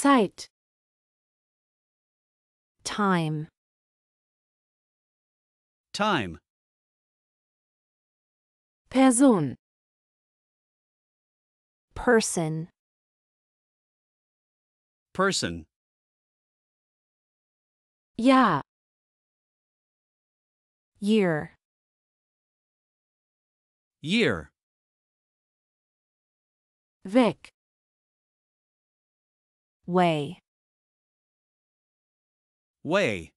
Zeit Time Time Person Person Person Yeah Year Year Vic Way. Way.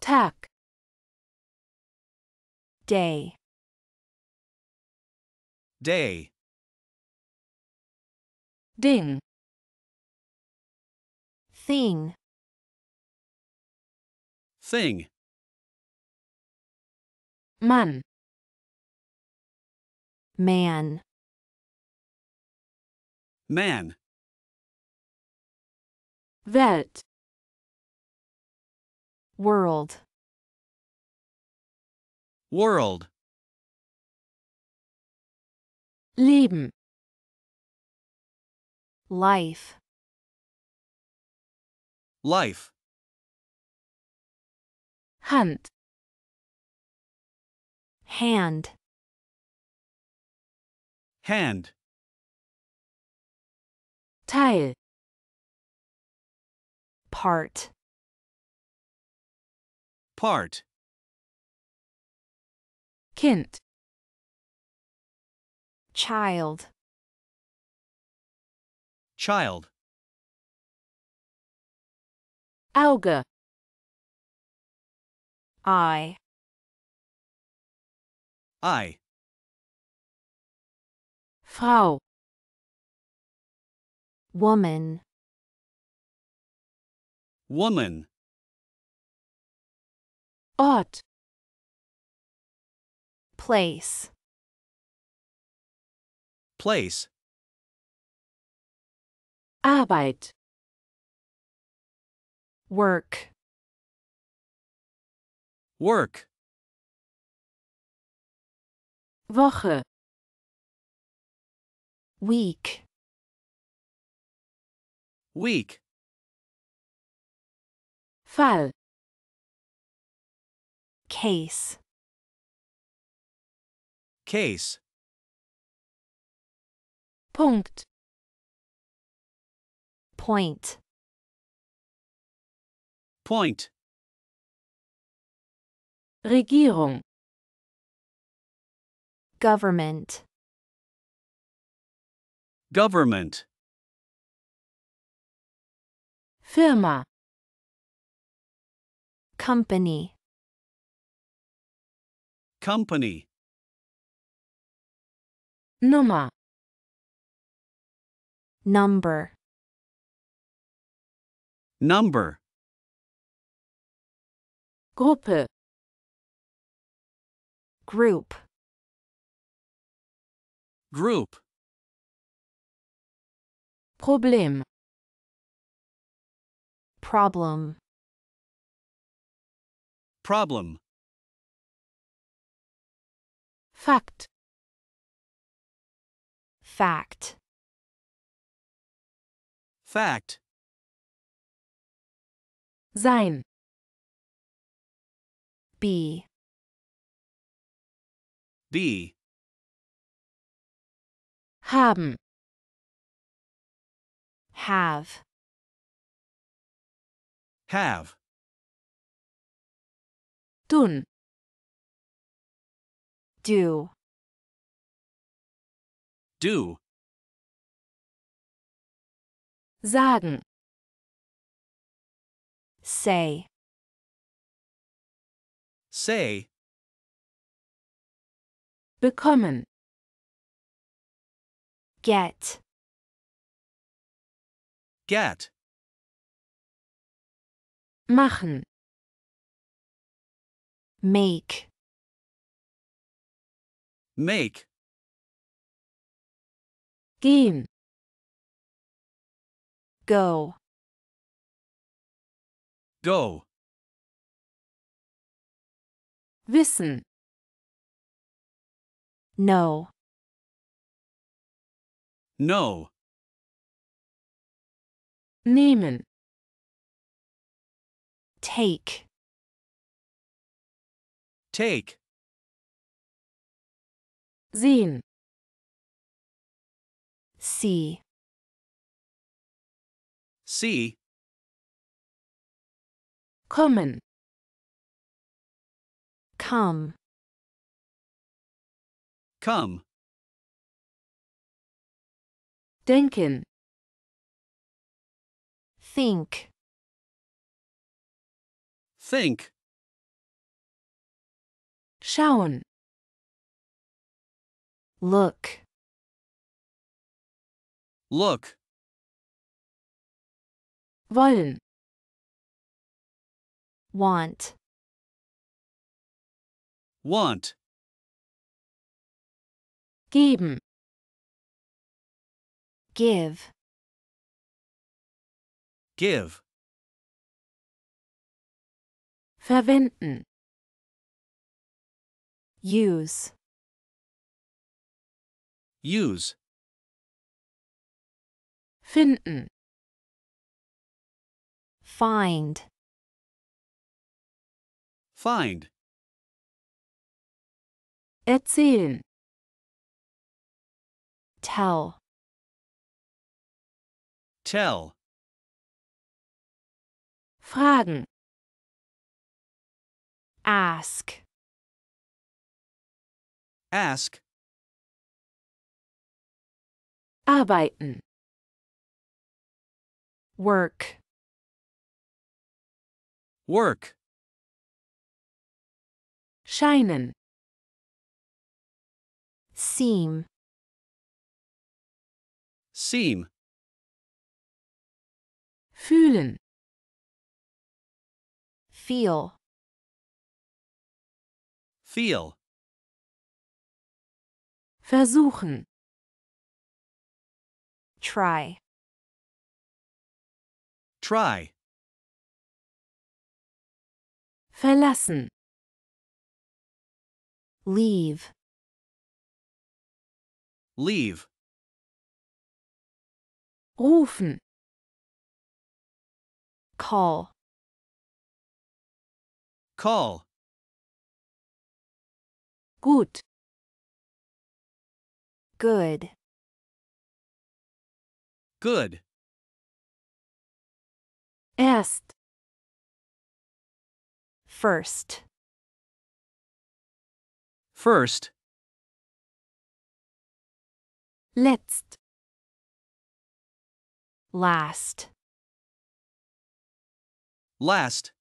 Tack. Day. Day. Ding. Thing. Thing. Man. Man. Man. Vet. World. World. Leben. Life. Life. Hand. Hand. Hand. Teil Part Part Kind Child Child Auge Eye Eye Frau Woman. Woman. Ort. Place. Place. Arbeit. Work. Work. Woche. Week. Weak. Fall. Case. Case. Punkt. Point. Point. Regierung. Government. Government. Firma Company Company Nummer Number Number Gruppe Group Group Problem Problem. Problem. Fact. Fact. Fact. Sein. Be. Be. Haben. Have. Have. Tun. Do. Do. Sagen. Say. Say. Bekommen. Get. Get machen make make gehen go go wissen no no nehmen Take. Take. Sehen. See. See. Kommen. Come. Come. Denken. Think. Think. Schauen. Look. Look. Wollen. Want. Want. Geben. Give. Give. verwenden use use finden find find erzählen tell tell fragen Ask. Ask. Arbeiten. Work. Work. Scheinen. Seem. Seem. Fühlen. Feel. Feel. Versuchen. Try. Try. Verlassen. Leave. Leave. Rufen. Call. Call. Gut. Good. Good. Erst. First. First. Letzt. Last. Last.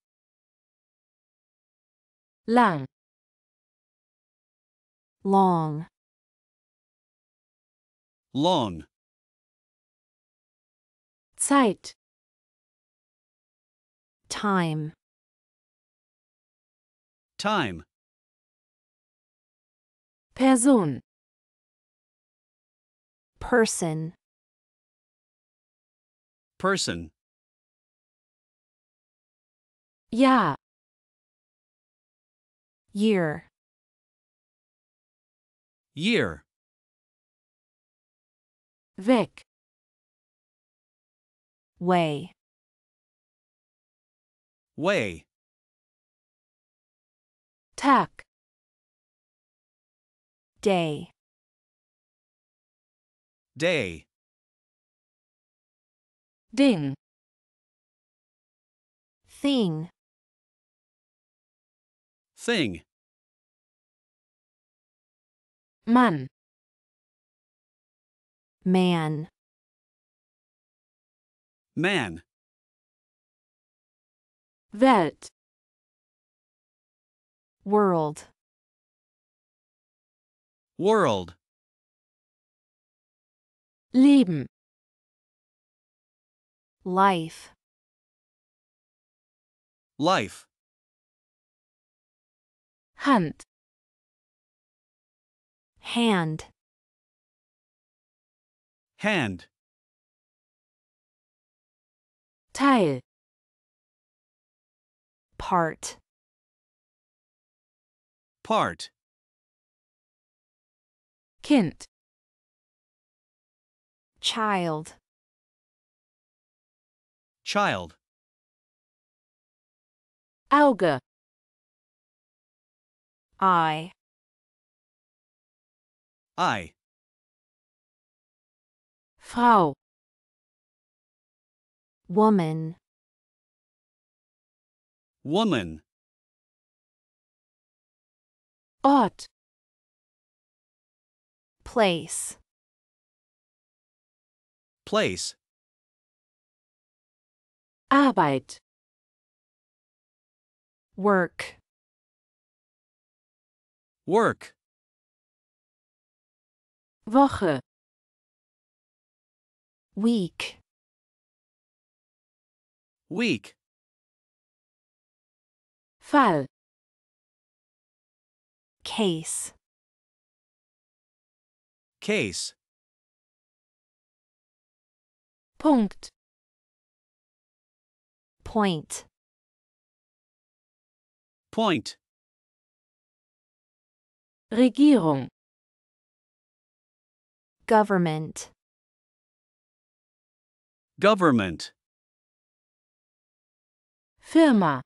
Lang long long Zeit time time Person person person yeah year Year. Vic. Way. Way. Tack. Day. Day. Ding. Thing. Thing man man man Vet. world world leben life life hand Hand. Hand. Teil. Part. Part. Kind. Child. Child. Auge. Eye. I. Frau. Woman. Woman. Ort. Place. Place. Arbeit. Work. Work. Woche Week Week Fall Case Case Punkt Point Point Regierung Government. Government. Firma.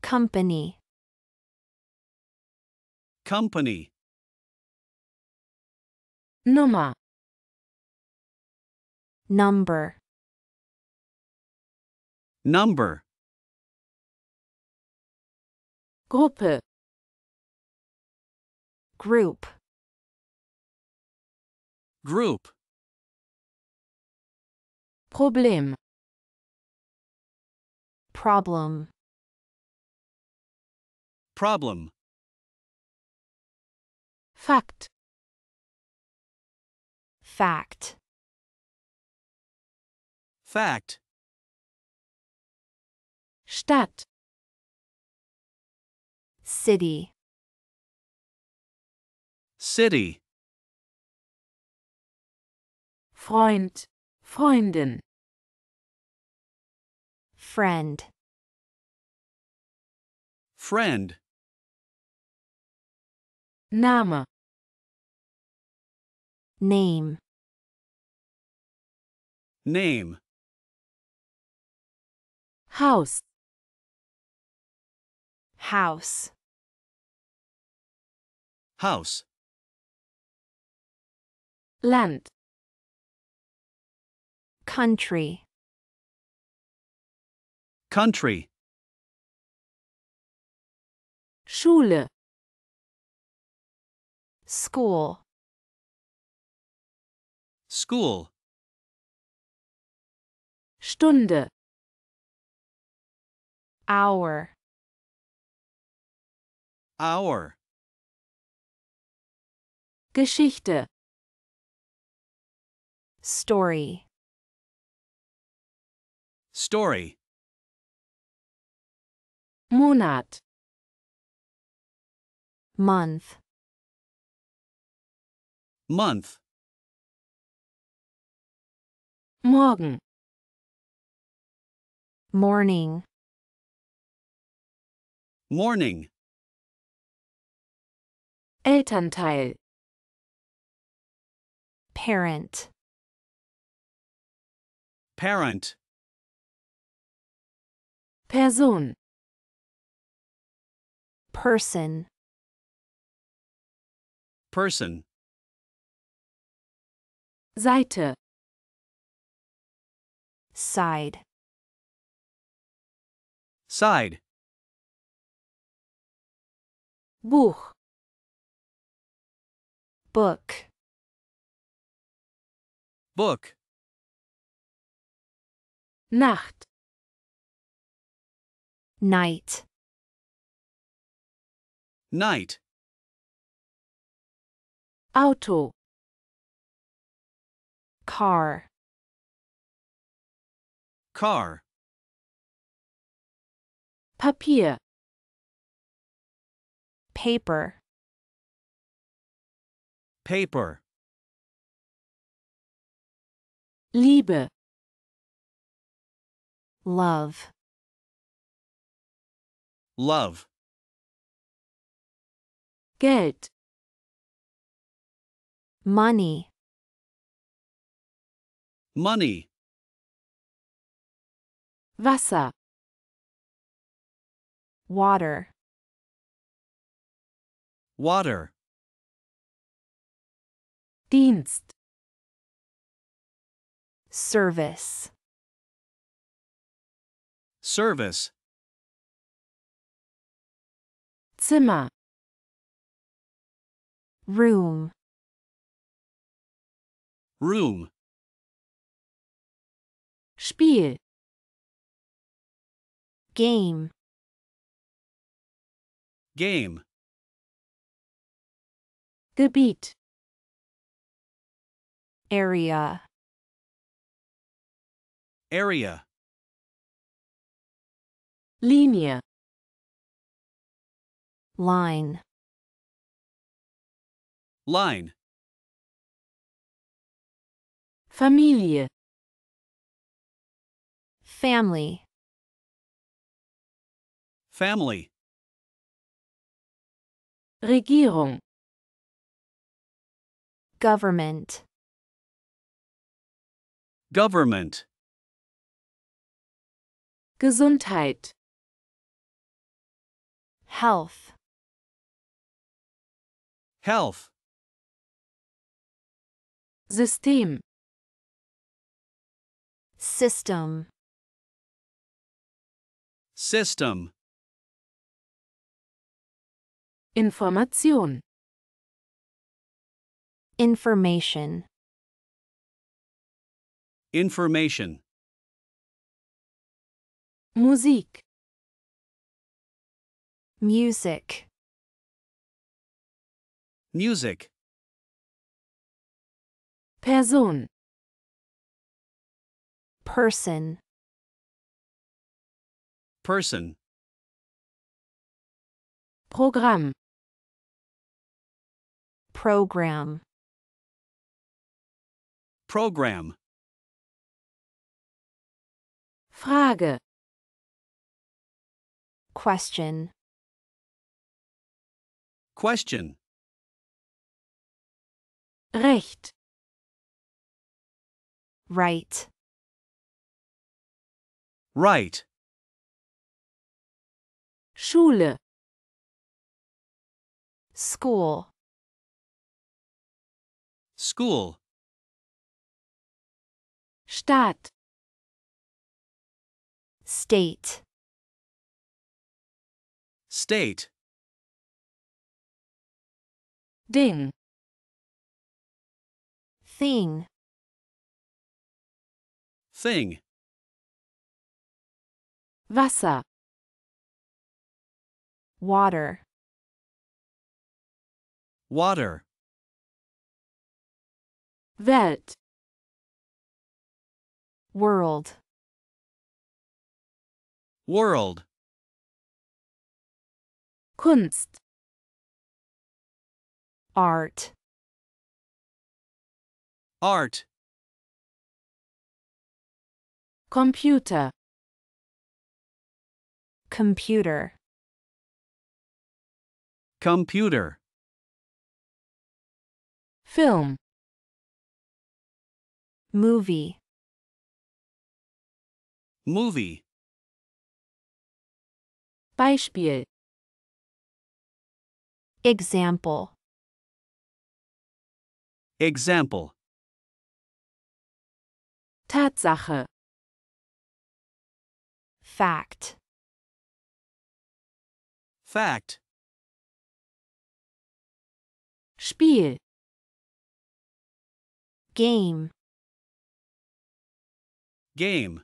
Company. Company. Nummer. Number. Number. Gruppe. Group. Group. Problem. Problem. Problem. Fact. Fact. Fact. Stadt. City. City. Freund, Freundin. Friend. Friend. Name. Name. Name. House. House. House. Land. Country. Country. Schule. School. School. Stunde. Hour. Hour. Geschichte. Story. Story. Monat. Month. Month. Morgen. Morning. Morning. Elternteil. Parent. Parent. Person Person Person Seite Side Side Buch Book Book Nacht Night. Night. Auto. Car. Car. Papier. Paper. Paper. Liebe. Love. Love. Geld. Money. Money. Wasser. Water. Water. Dienst. Service. Service. Zimmer Room Room Spiel Game Game Gebiet Area Area Linie Line. Line. Familie. Family. Family. Regierung. Government. Government. Gesundheit. Health. Health. System. System. System. Information. Information. Information. Musik. Music. Music. Person. Person. Person. Program. Program. Program. Frage. Question. Question. Recht. Right. Right. Schule. School. School. Stadt. State. State. Ding. Thing. Thing. Wasser. Water. Water. Welt. World. World. Kunst. Art. Art. Computer. Computer. Computer. Film. Movie. Movie. Beispiel. Example. Example. Tatsache. Fact. Fact. Spiel. Game. Game.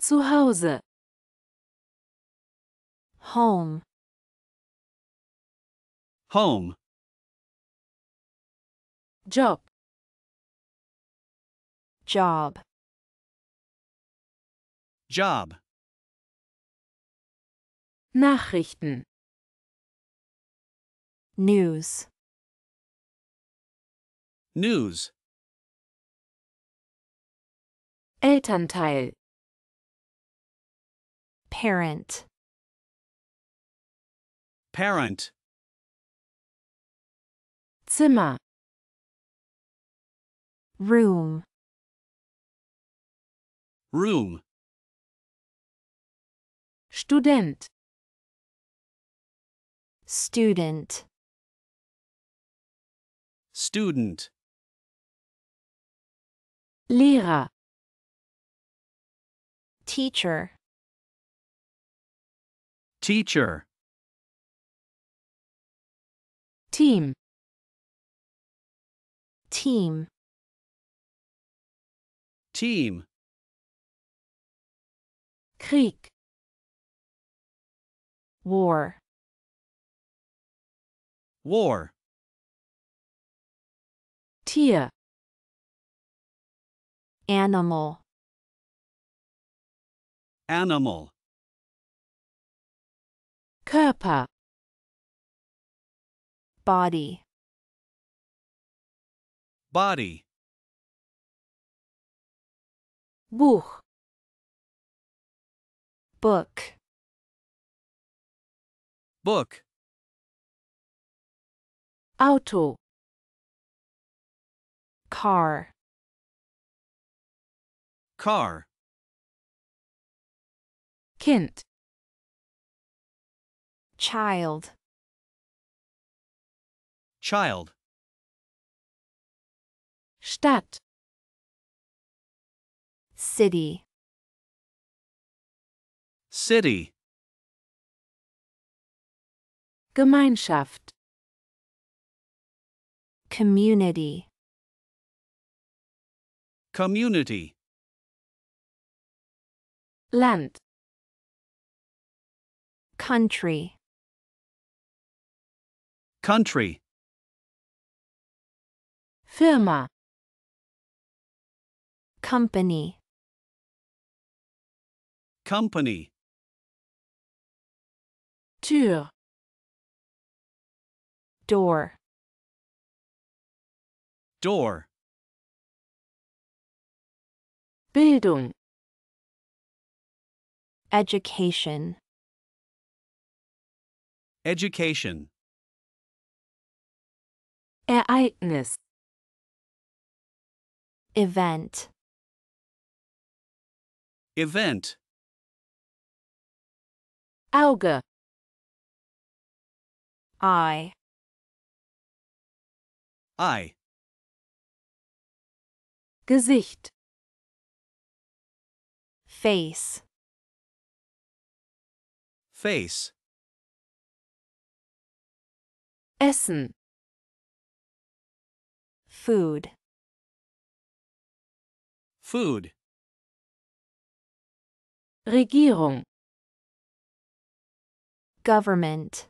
Zu Hause. Home. Home. Job. Job. Job. Nachrichten. News. News. Elternteil. Parent. Parent. Zimmer. Room. Room. Student. Student. Student. Lehrer. Teacher. Teacher. Team. Team. Team. Krieg War War Tier Animal Animal Körper Body Body Buch book book auto car car kind child child Stadt city City. Gemeinschaft. Community. Community. Land. Country. Country. Firma. Company. Company. Tür door door Bildung education education Ereignis event event Auge I. I. Gesicht. Face. Face. Essen. Food. Food. Regierung. Government.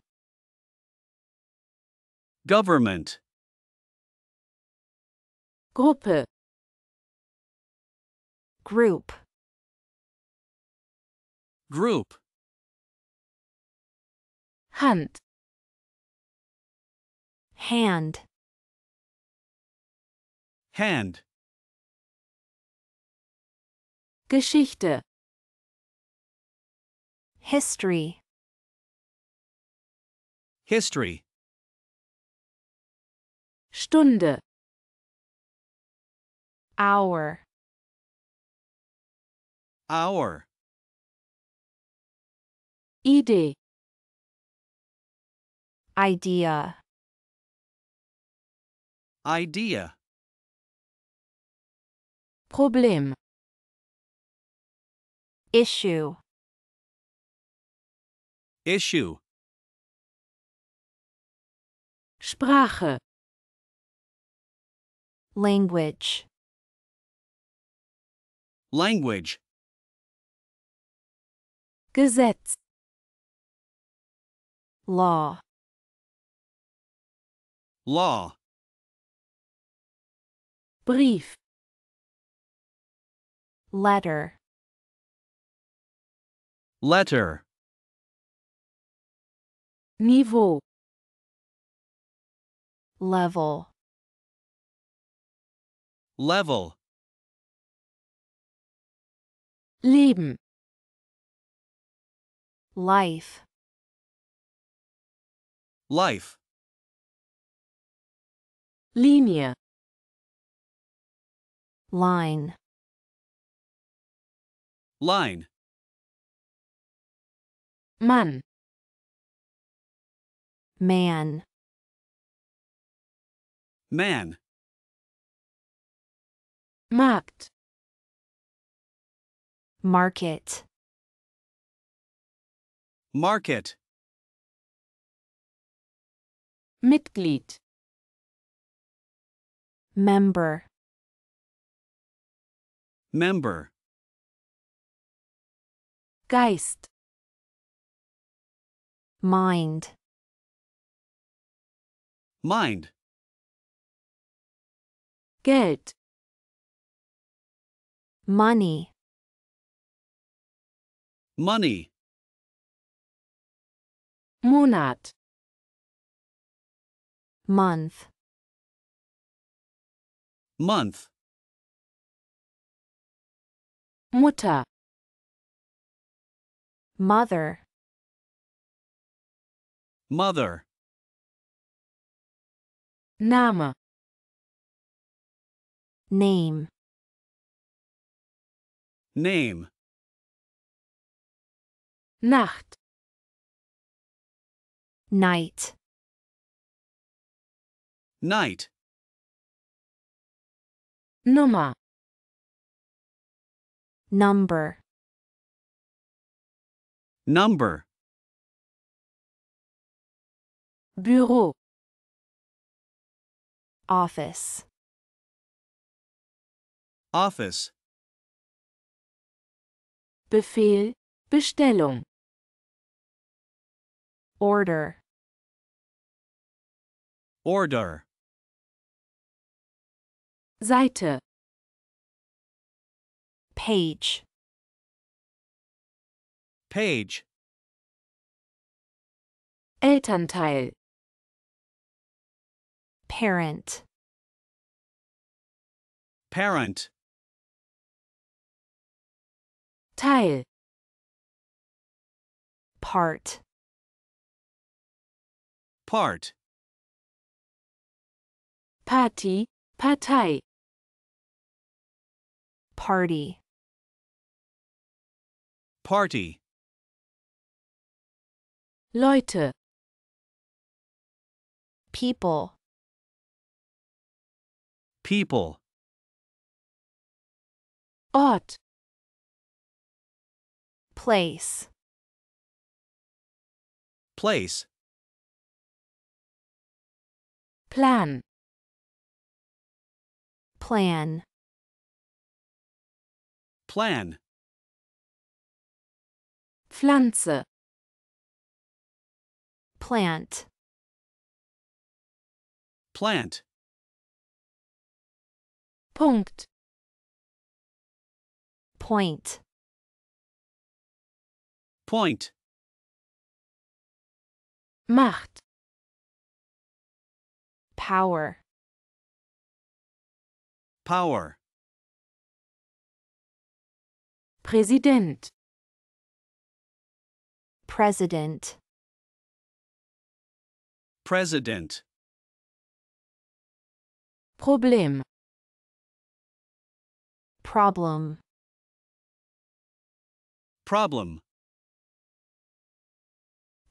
Government. Gruppe. Group. Group. Hand. Hand. Hand. Geschichte. History. History. Stunde hour hour Idee idea idea problem issue issue Sprache Language. Language. Gesetz. Law. Law. Brief. Letter. Letter. Niveau. Level. Level. Leben. Life. Life. Linie. Line. Line. Man. Man. Man. Markt. Market. Market. Mitglied. Member. Member. Geist. Mind. Mind. Geld. Money. Money. Monat. Month. Month. Mutter. Mother. Mother. Name. Name. Name. Nacht. Night. Night. Nummer. Number. Number. Bureau. Office. Office. Befehl, Bestellung. Order. Order. Seite. Page. Page. Elternteil. Parent. Parent. Teil Part Part Party, Partei Party Party Leute People People Ort Place. Place. Plan. Plan. Plan. Pflanze. Plant. Plant. Punkt. Point. Point. Macht. Power. Power. Präsident. President. President. Problem. Problem. Problem.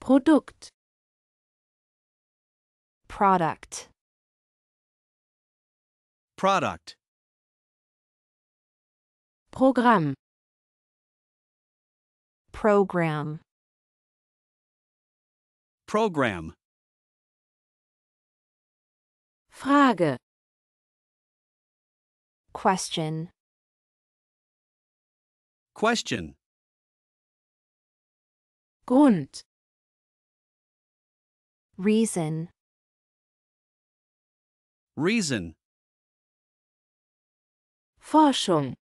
Produkt Product Product Programm Program Program Frage Question Question Grund Reason. Reason. Forschung.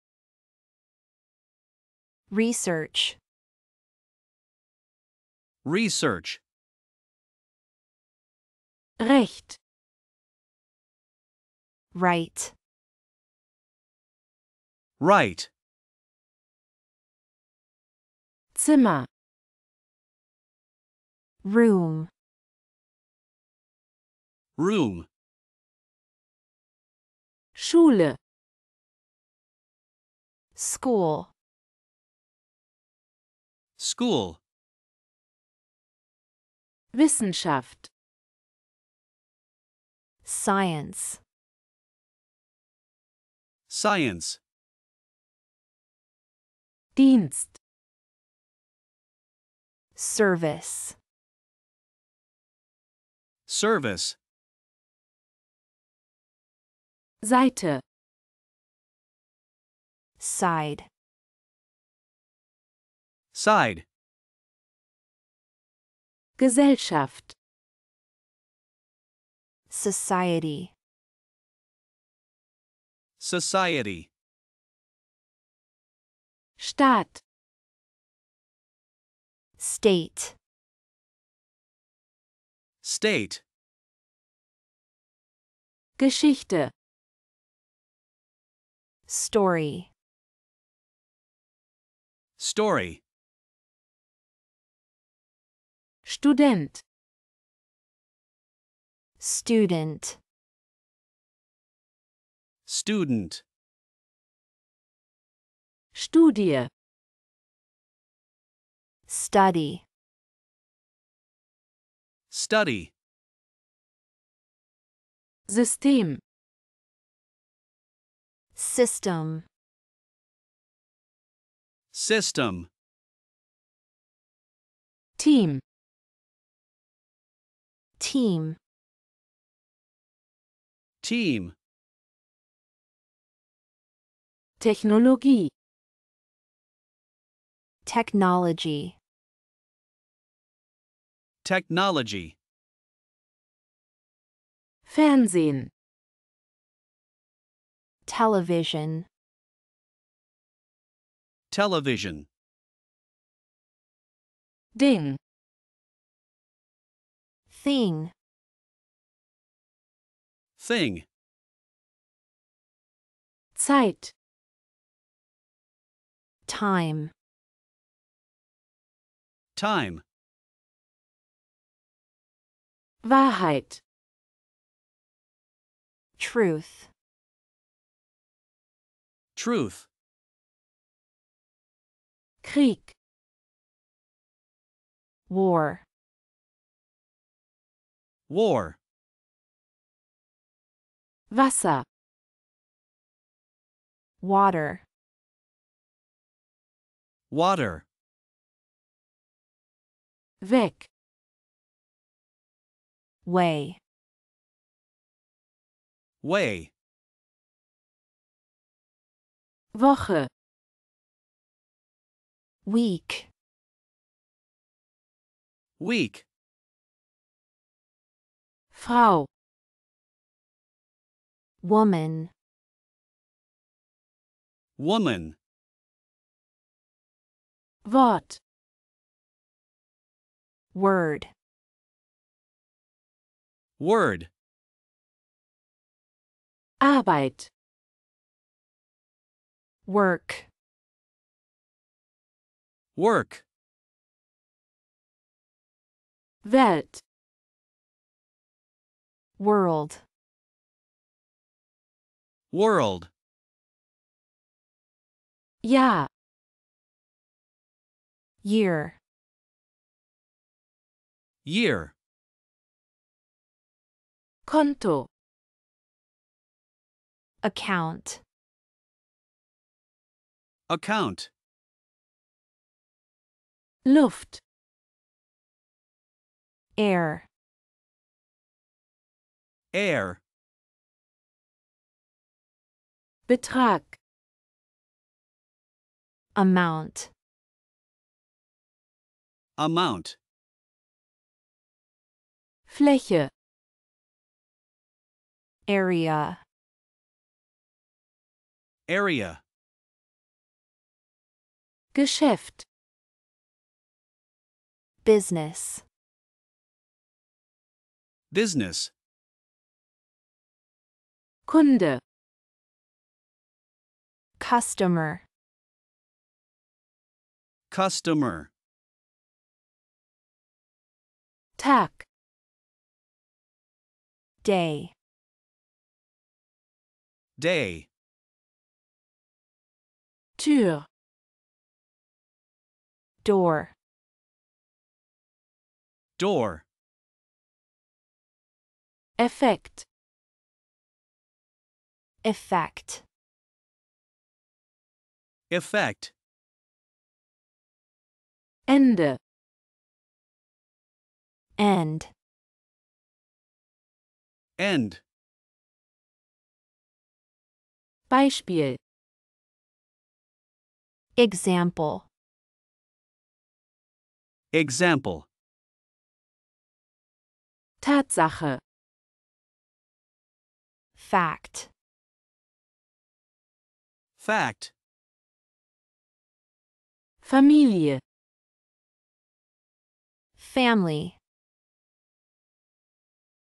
Research. Research. Recht. Right. Right. Zimmer. Room. Room. Schule. School. School. Wissenschaft. Science. Science. Dienst. Service. Service. Seite Side Side Gesellschaft Society Society Staat State State Geschichte Story. Story. Student. Student. Student. Studie. Study. Study. System. System. System. Team. Team. Team. Technologie. Technology. Technology. Fernsehen. Television. Television. Ding. Thing. Thing. Zeit. Time. Time. Wahrheit. Truth. Truth. Krieg. War. War. Wasser. Water. Water. Weg. Way. Way. Woche Week Week Frau Woman Woman Wort Word Word Arbeit work work vet world world yeah year year Conto. account Account. Luft. Air. Air. Betrag. Amount. Amount. Fläche. Area. Area. Geschäft Business Business Kunde Customer Customer Tag Day Day Tür door door effect effect effect End. end end Beispiel Example Example Tatsache Fact Fact Familie Family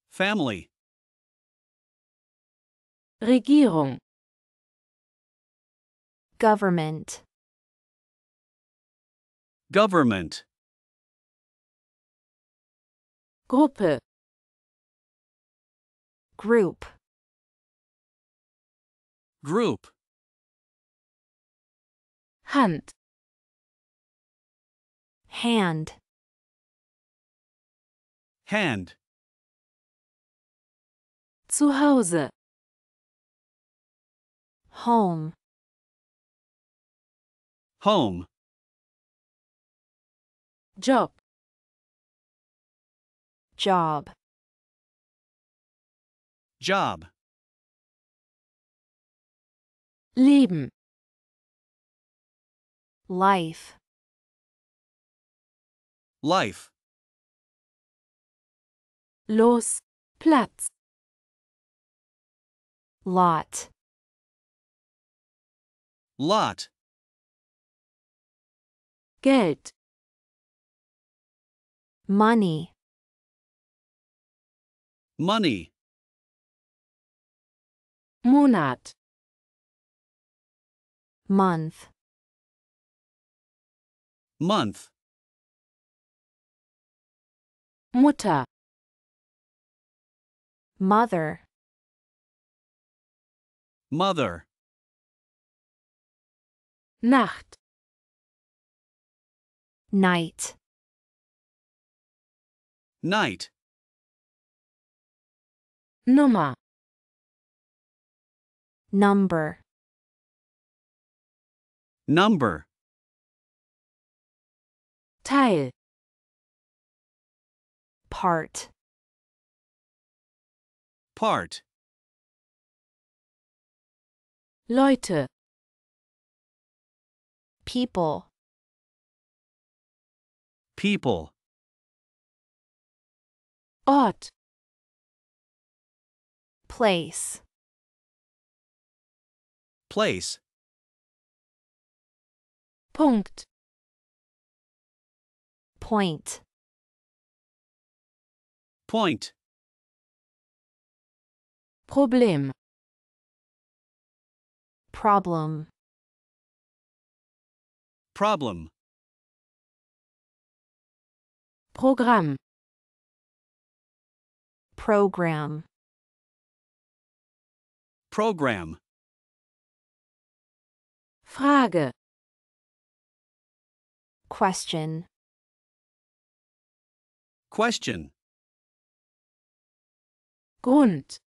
Family Regierung Government Government Gruppe Group Group Hand Hand Hand Zu Hause Home Home Job Job. Job. Leben. Life. Life. Los, Platz. Lot. Lot. Geld. Money. Money. Monat. Month. Month. Mutter. Mother. Mother. Nacht. Night. Night. Numa. number number Teil part part Leute people people Ort Place. Place. Punkt. Point. Point. Problem. Problem. Problem. Programm. Program program. Frage. Question. Question. Grund.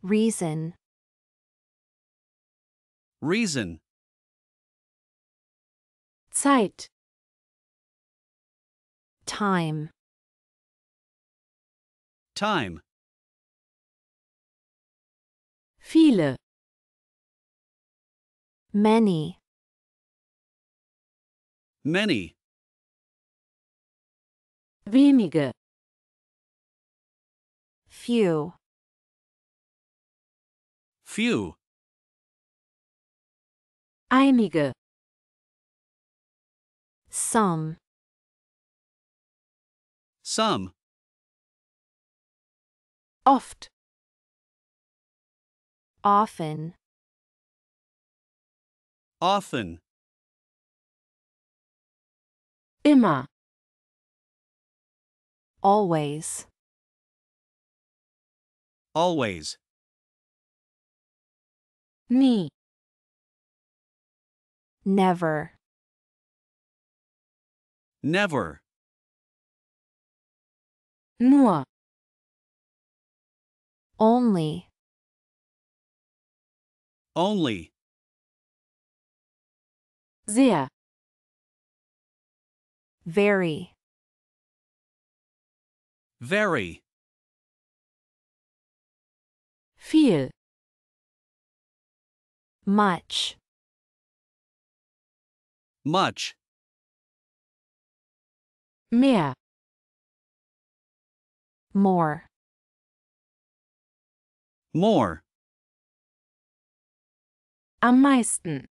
Reason. Reason. Zeit. Time. Time. Viele. Many. Many. Wenige. Few. Few. Einige. Some. Some. Oft. Often. Often. Immer. Always. Always. Nie. Never. Never. Nur. Only. Only. Sehr. Very. Very. Viel. Much. Much. Mehr. More. More. Am meisten.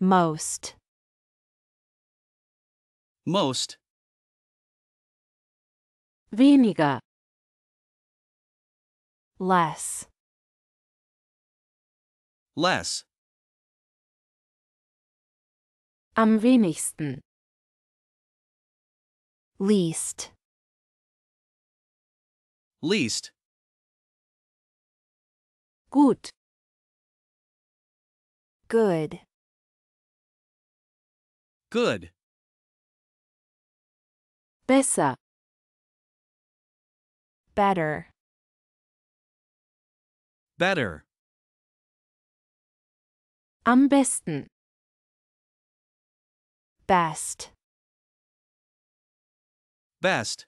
Most. Most. Weniger. Less. Less. Am wenigsten. Least. Least. Gut. Good. Good. Besser. Better. Better. Am besten. Best. Best.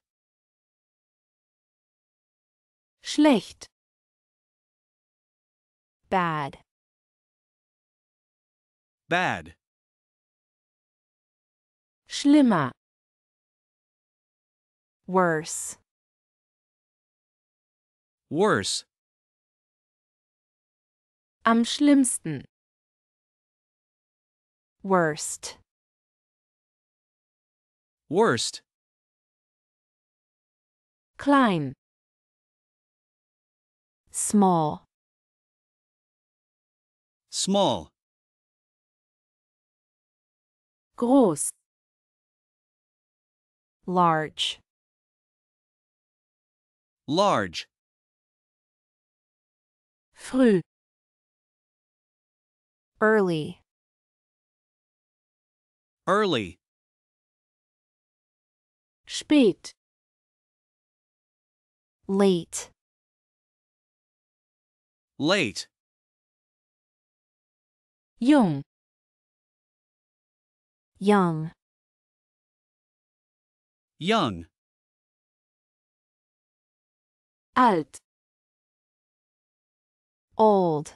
Schlecht. Bad. Bad. Schlimmer. Worse. Worse. Am schlimmsten. Worst. Worst. Klein. Small. Small groß large large früh early early spät late late jung young young alt old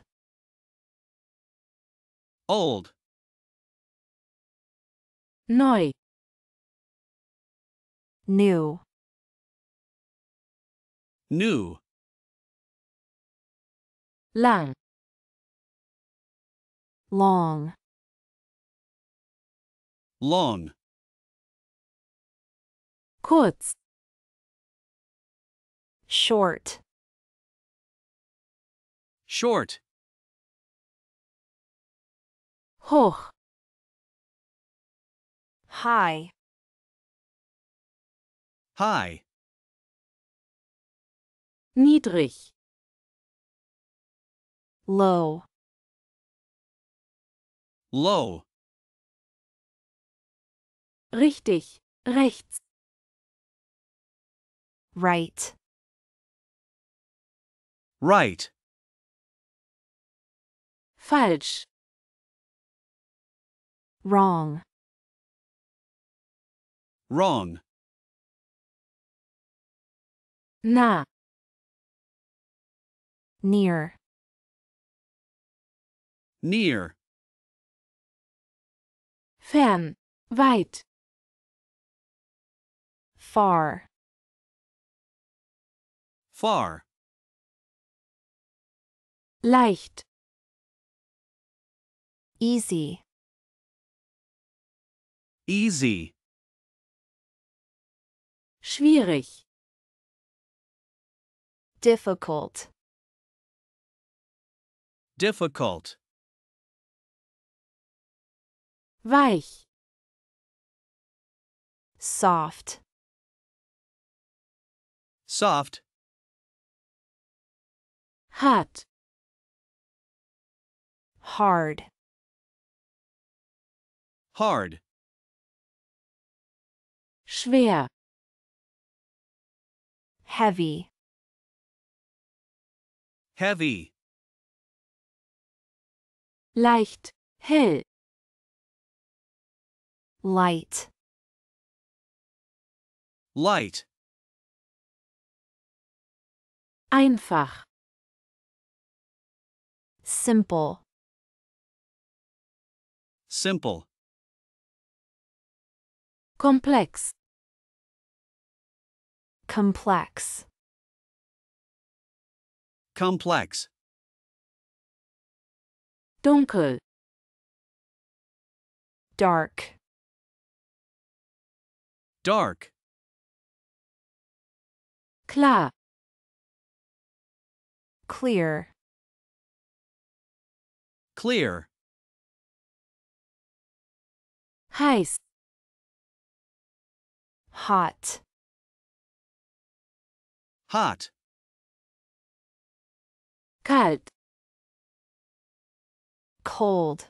old neu new new lang long long kurz short short hoch high high niedrig low low Richtig. Rechts. Right. Right. Falsch. Wrong. Wrong. Na. Near. Near. Fern. Weit. far. Far. Leicht. Easy. Easy. Schwierig. Difficult. Difficult. Weich. Soft soft hot hard hard schwer heavy heavy leicht hell light light Einfach. Simple. Simple. Complex. Complex. Complex. Dunkel. Dark. Dark. Klar clear clear heiß hot hot kalt cold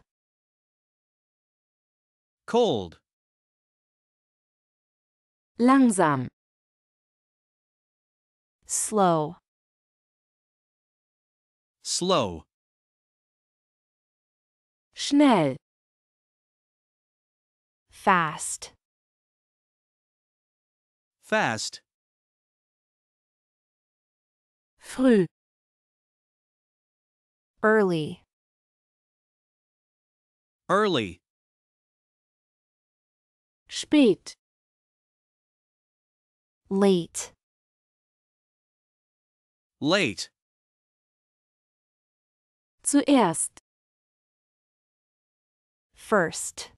cold langsam slow Slow. Schnell. Fast. Fast. Früh. Early. Early. Spät. Late. Late. Zuerst. First.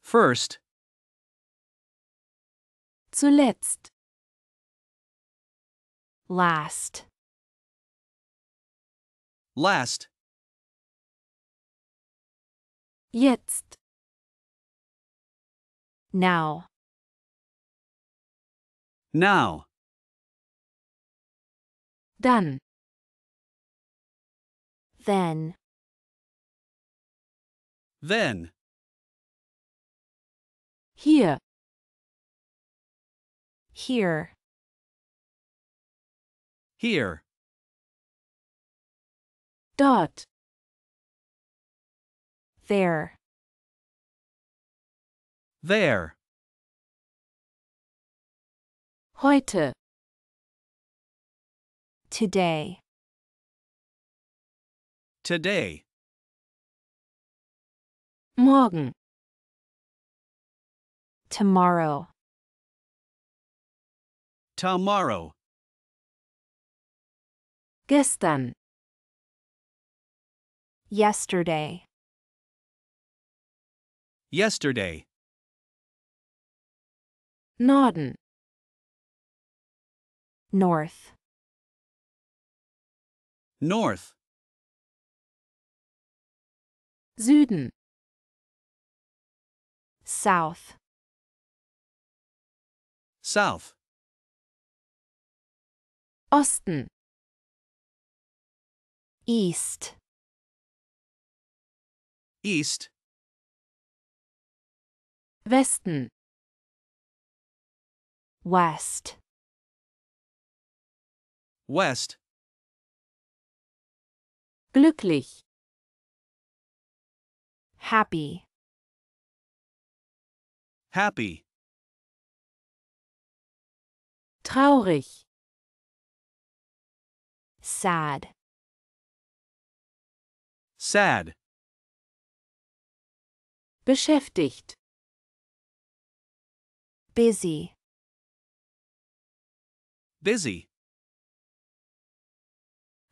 First. Zuletzt. Last. Last. Jetzt. Now. Now. Dann. Then. Then. Here. Here. Here. Dot. There. There. Heute. Today. Today. Morgen. Tomorrow. Tomorrow. Gestern. Yesterday. Yesterday. Norden. North. North. Süden South South Osten East East Westen West West Glücklich happy happy traurig sad sad beschäftigt busy busy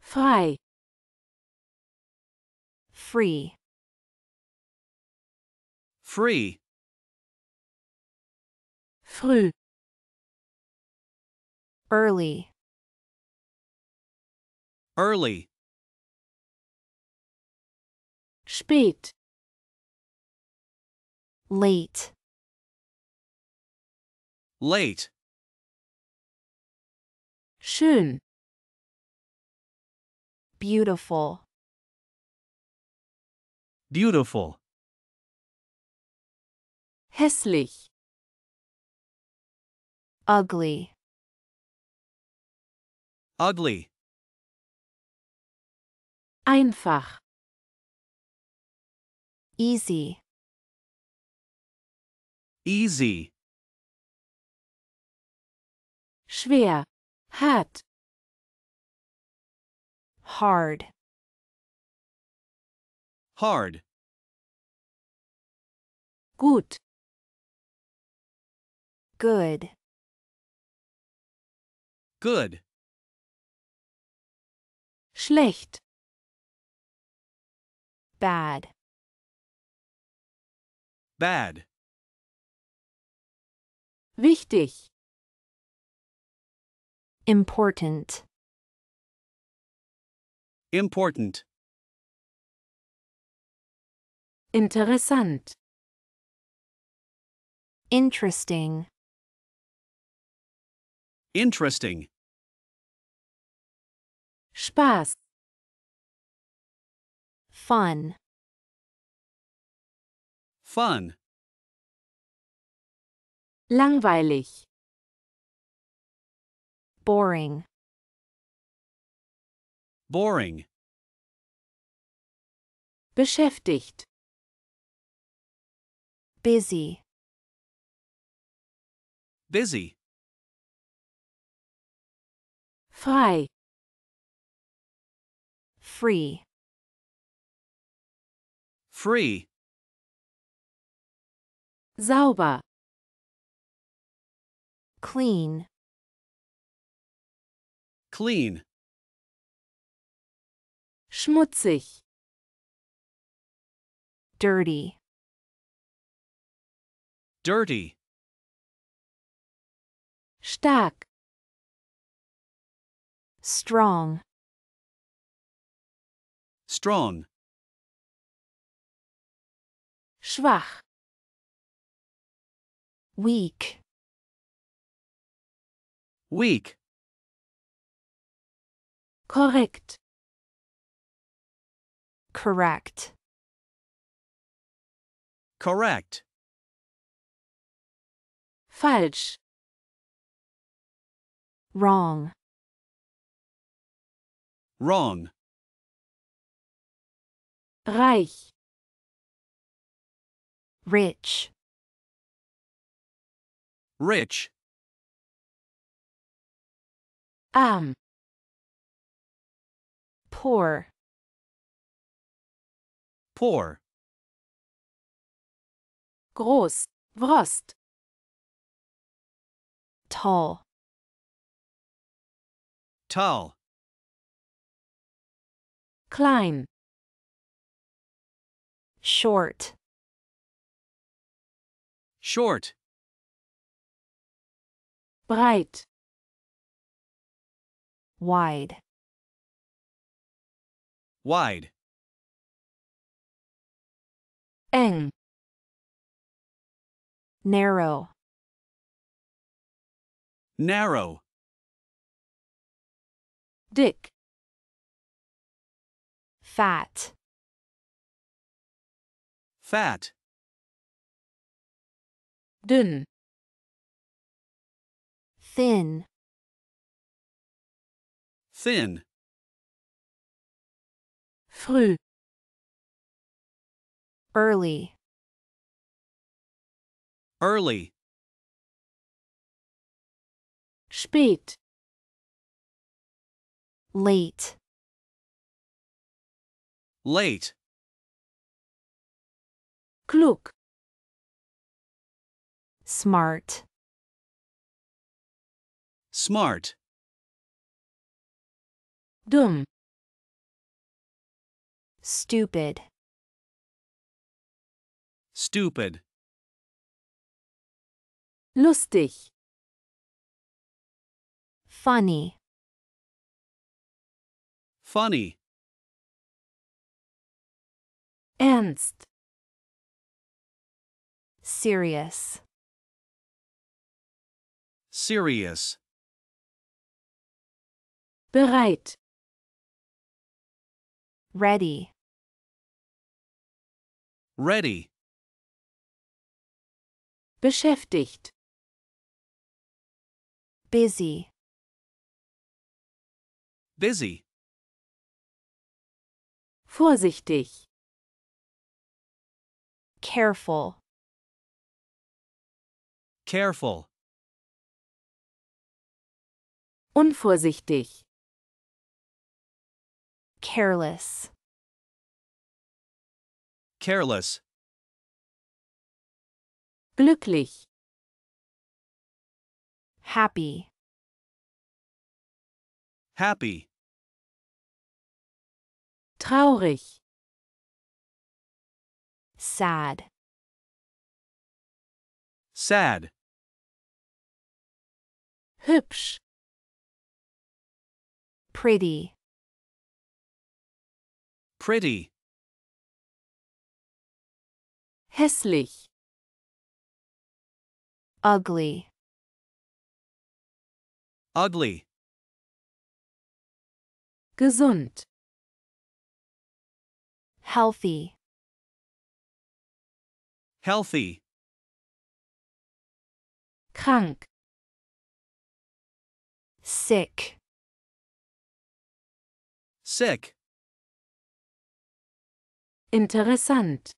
frei free free. Früh. Early. Early. Spät. Late. Late. Schön. Beautiful. Beautiful. Hässlich. Ugly. Ugly. Einfach. Easy. Easy. Schwer. Hart. Hard. Hard. Gut. Good. Good. Schlecht. Bad. Bad. Wichtig. Important. Important. Interessant. Interesting. Interesting. Spaß. Fun. Fun. Langweilig. Boring. Boring. Beschäftigt. Busy. Busy. Frei. Free. Free. Sauber. Clean. Clean. Schmutzig. Dirty. Dirty. Stark. Strong. Strong. Schwach. Weak. Weak. Korrekt. Correct. Correct. Falsch. Wrong. Wrong. Reich. Rich. Rich. Um. Poor. Poor. Groß, Wrost. Tall. Tall. Klein. Short. Short. Breit. Wide. Wide. Eng. Narrow. Narrow. Dick. Fat. Fat. Dun. Thin. Thin. Früh. Early. Early. Spät. Late late. Klug. Smart. Smart. Dumb. Stupid. Stupid. Lustig. Funny. Funny. Ernst. Serious. Serious. Bereit. Ready. Ready. Beschäftigt. Busy. Busy. Vorsichtig. Careful. Careful. Unvorsichtig. Careless. Careless. Glücklich. Happy. Happy. Traurig sad sad hübsch pretty pretty hässlich ugly ugly gesund healthy Healthy. Krank. Sick. Sick. Interessant.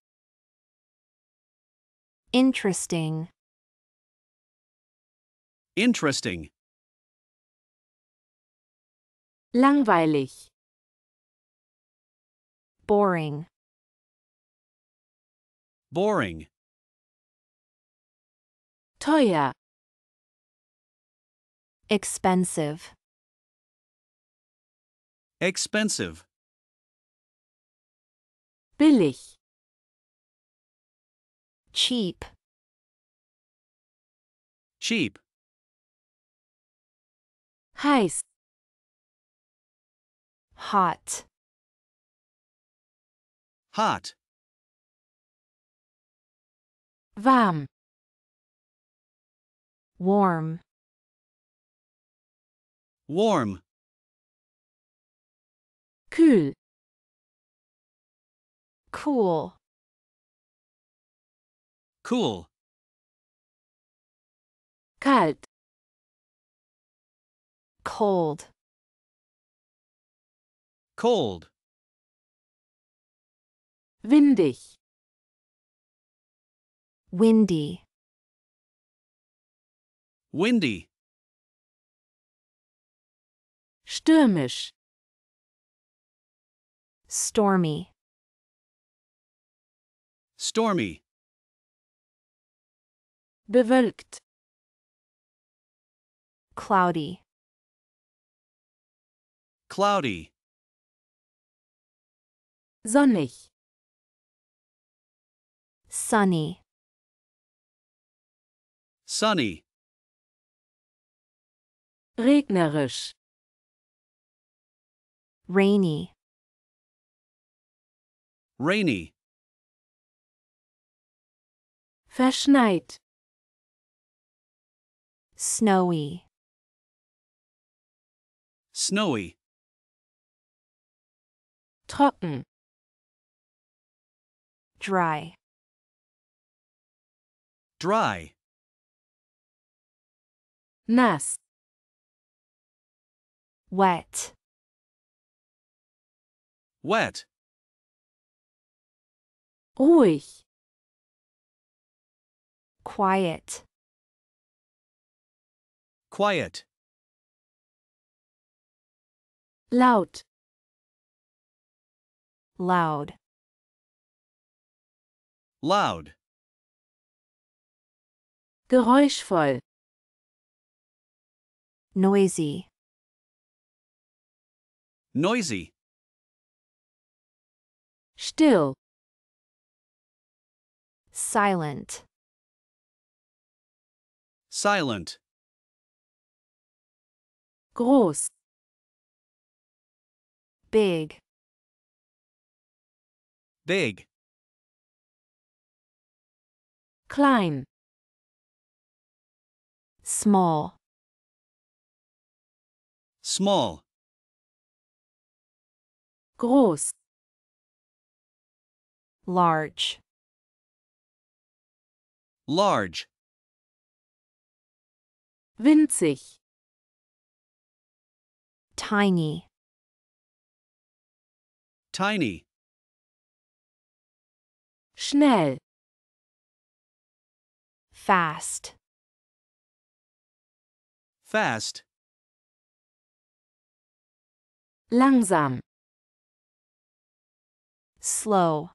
Interesting. Interesting. Langweilig. Boring. Boring. Teuer. Expensive. Expensive. Billig. Cheap. Cheap. Heiß. Hot. Hot. Warm warm warm kühl cool cool kalt cold cold windig windy Windy. Stürmisch. Stormy. Stormy. Bewölkt. Cloudy. Cloudy. Sonnig. Sunny. Sunny regnerisch rainy rainy verschneit snowy snowy trocken dry dry nass wet wet ruhig quiet quiet laut loud loud geräuschvoll noisy Noisy. Still. Silent. Silent. Groß. Big. Big. Klein. Small. Small. groß large large winzig tiny tiny schnell fast fast langsam slow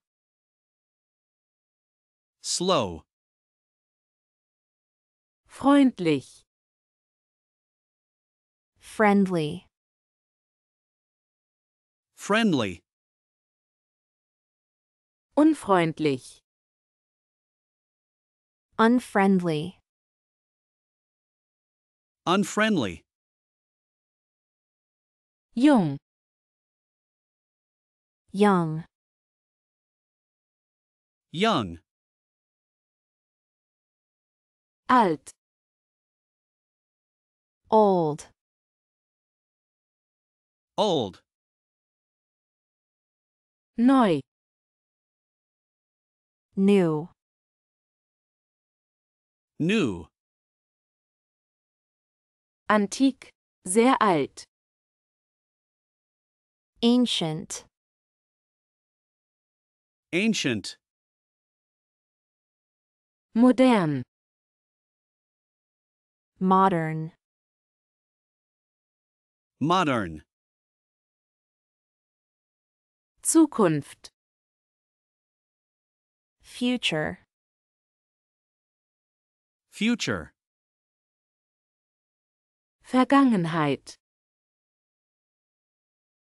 slow freundlich friendly friendly unfreundlich unfriendly unfriendly jung young Young. Alt. Old. Old. Neu. New. New. Antik, sehr alt. Ancient. Ancient. Modern. Modern. Modern. Zukunft. Future. Future. Vergangenheit.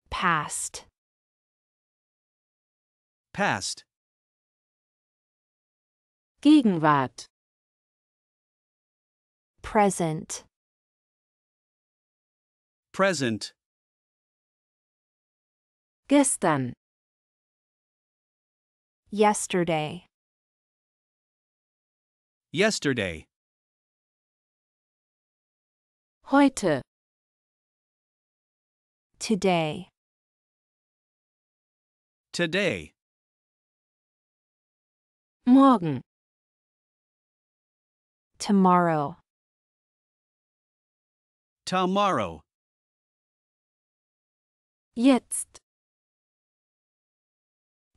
Past. Past. Gegenwart. Present. Present. Gestern. Yesterday. Yesterday. Heute. Today. Today. Morgen. Tomorrow. Tomorrow. Jetzt.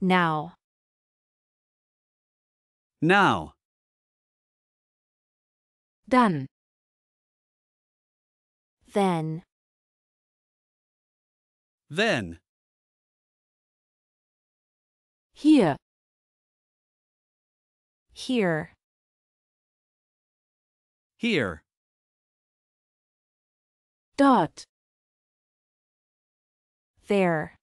Now. Now. Dann. Then. Then. Here. Here. Here. Dot. There.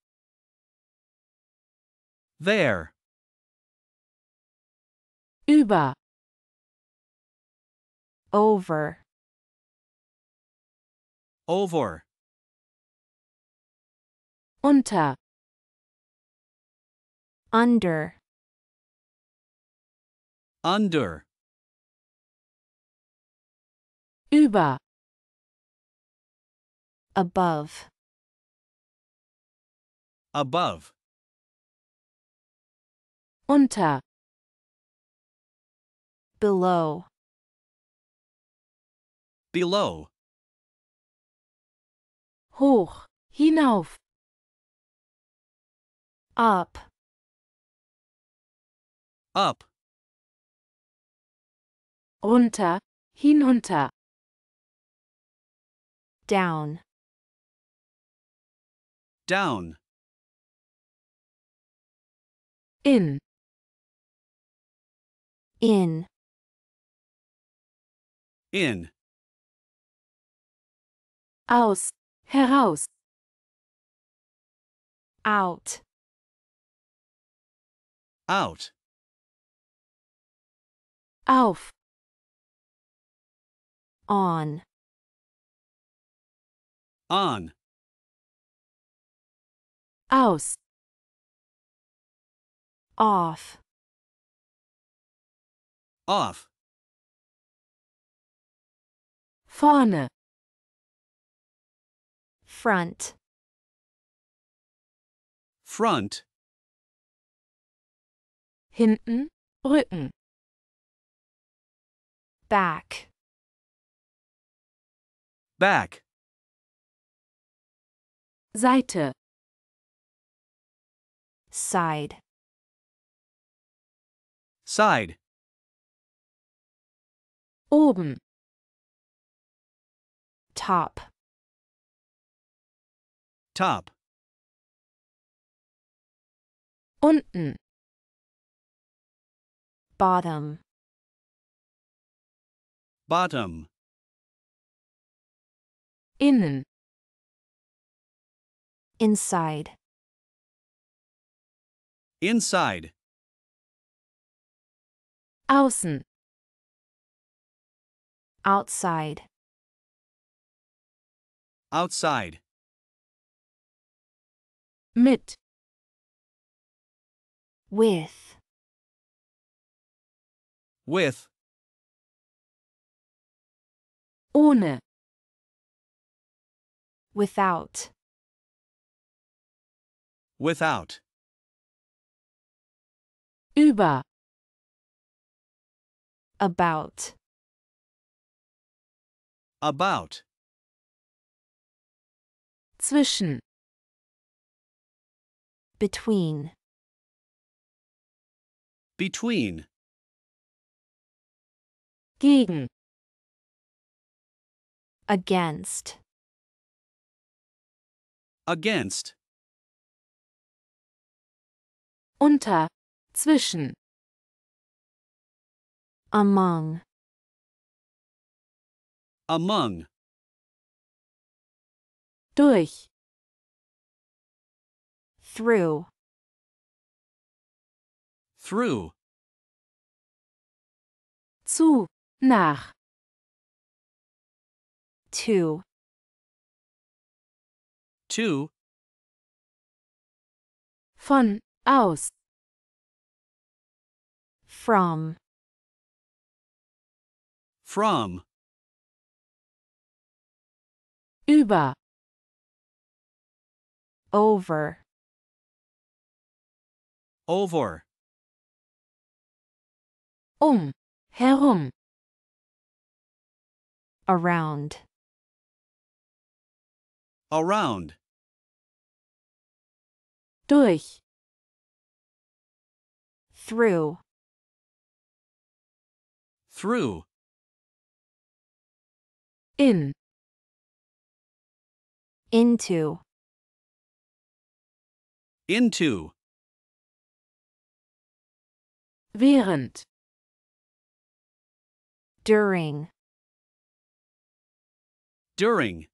There. Über. Over. Over. Unter. Under. Under. über above above unter below below hoch hinauf up up runter hinunter Down. Down. In. In. In. Aus. Heraus. Out. Out. Auf. On. On. aus off off vorne front front hinten rücken back back Seite Side Side Oben Top Top Unten Bottom Bottom Innen Inside. Inside. Außen. Outside. Outside. Mit. With. With. Ohne. Without. Without. Über. About. About. Zwischen. Between. Between. Gegen. Against. Against. unter, zwischen. Among. Among. Durch. Through. Through. Zu, nach. To. To. Von, aus from from über over over um herum around around durch through. Through. In. Into. Into. Während. During. During.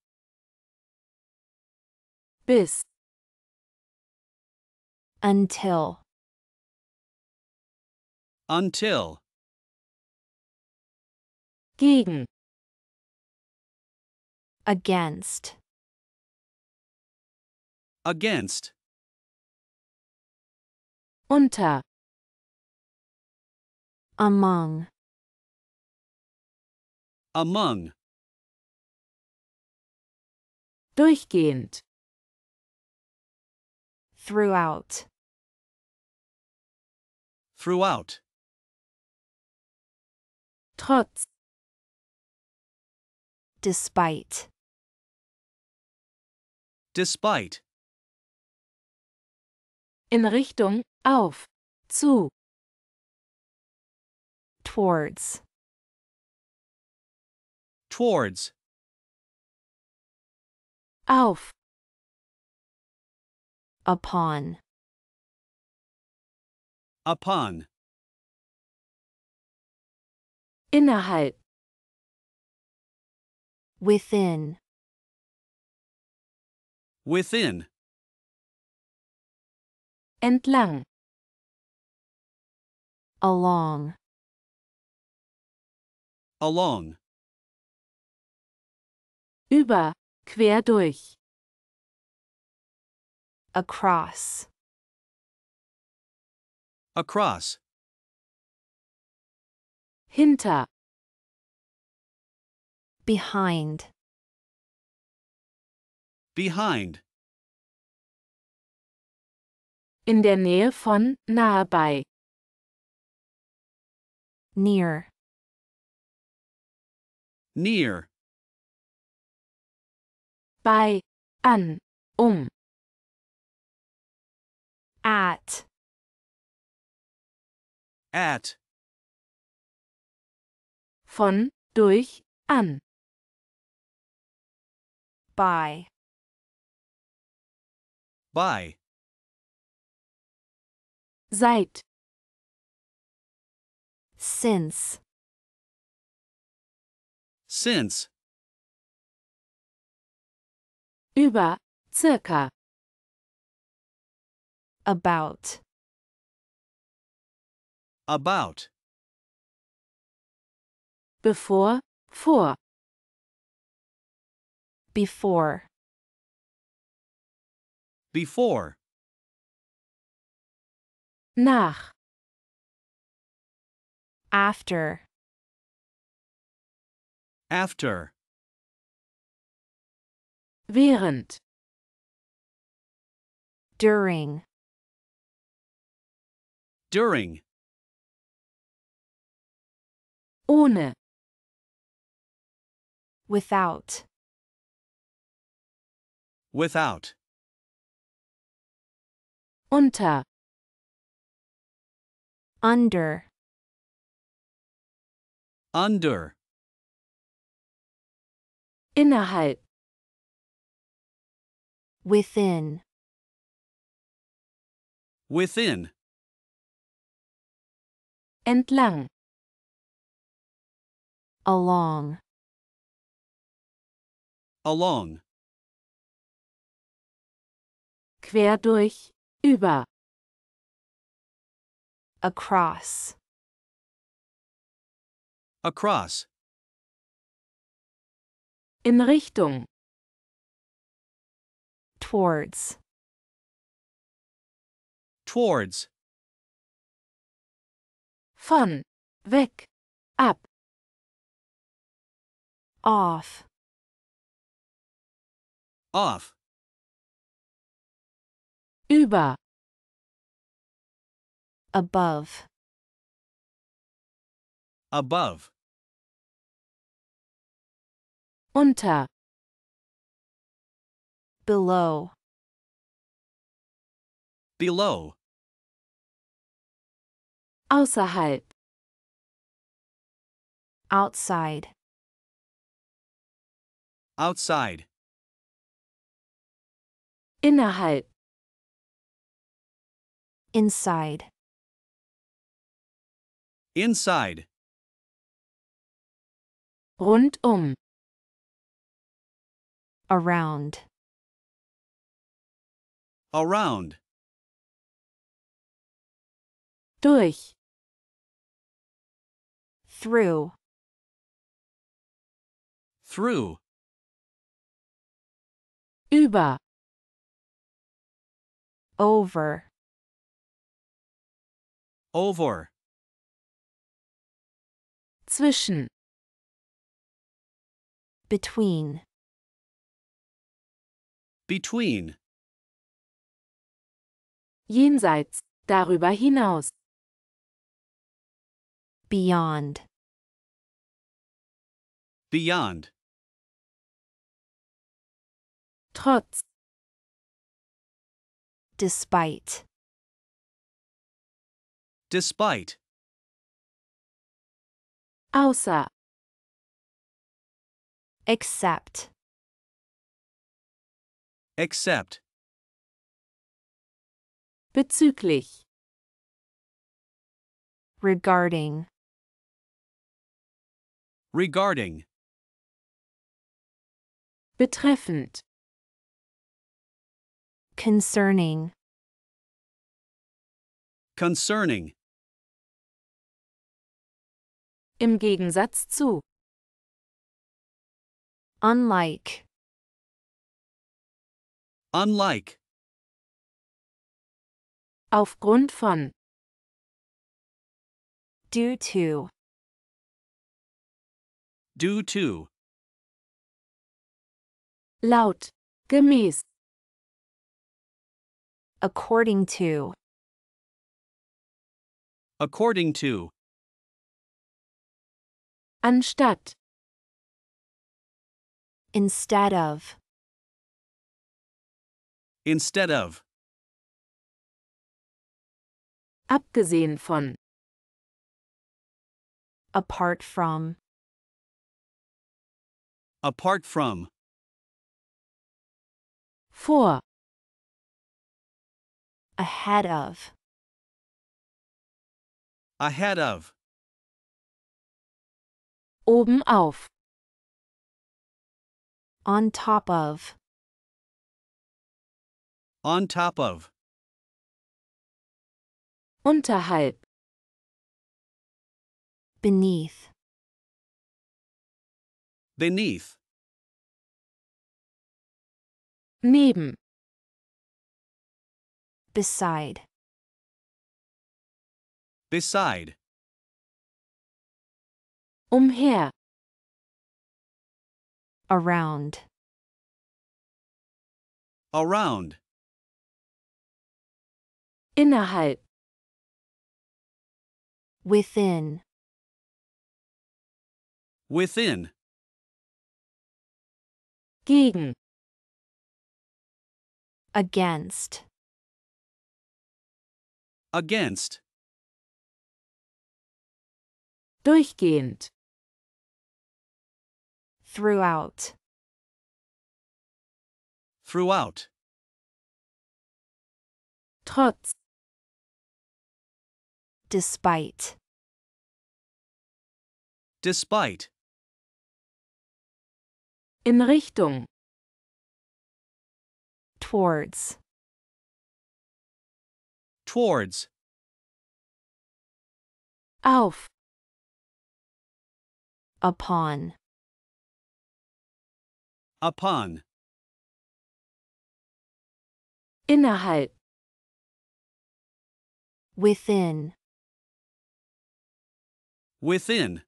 Bis. Until. Until. Gegen. Against. Against. Unter. Among. Among. Durchgehend. Throughout. Throughout. Trotz. Despite. Despite. In Richtung, auf, zu. Towards. Towards. Auf. Upon. Upon. Innerhalb. Within. Within. Entlang. Along. Along. Über, quer durch. Across. Across hinter behind behind in der Nähe von nahe bei near near bei an um at at von, durch, an. By. By. Seit. Since. Since. Über, circa. About. About. Before, vor. Before. Before. Nach. After. After. Während. During. During. Ohne. Without. Without. Unter. Under. Under. Innerhalb. Within. Within. Entlang. Along. along. Quer durch, über. Across. Across. In Richtung. Towards. Towards. Von, weg, ab. Off. Off. Über. Above. Above. Unter. Below. Below. Außerhalb. Outside. Outside. Innerhalb. Inside. Inside. Rundum. Around. Around. Durch. Through. Through. Über. over over zwischen between between jenseits darüber hinaus beyond beyond trotz Despite. Despite. Außer. Except. Except. Bezüglich. Regarding. Regarding. Betreffend. Concerning. Concerning. Im Gegensatz zu. Unlike. Unlike. Aufgrund von. Due to. Due to. Laut. Gemäß. According to. According to. Anstatt. Instead of. Instead of. Abgesehen von. Apart from. Apart from. Vor. Ahead of. Ahead of. Oben auf. On top of. On top of. Unterhalb. Beneath. Beneath. Neben beside. Beside. Umher. Around. Around. Innerhalb. Within. Within. Gegen. Against. Against. Durchgehend. Throughout. Throughout. Trotz. Despite. Despite. In Richtung. Towards towards auf upon upon innerhalb within within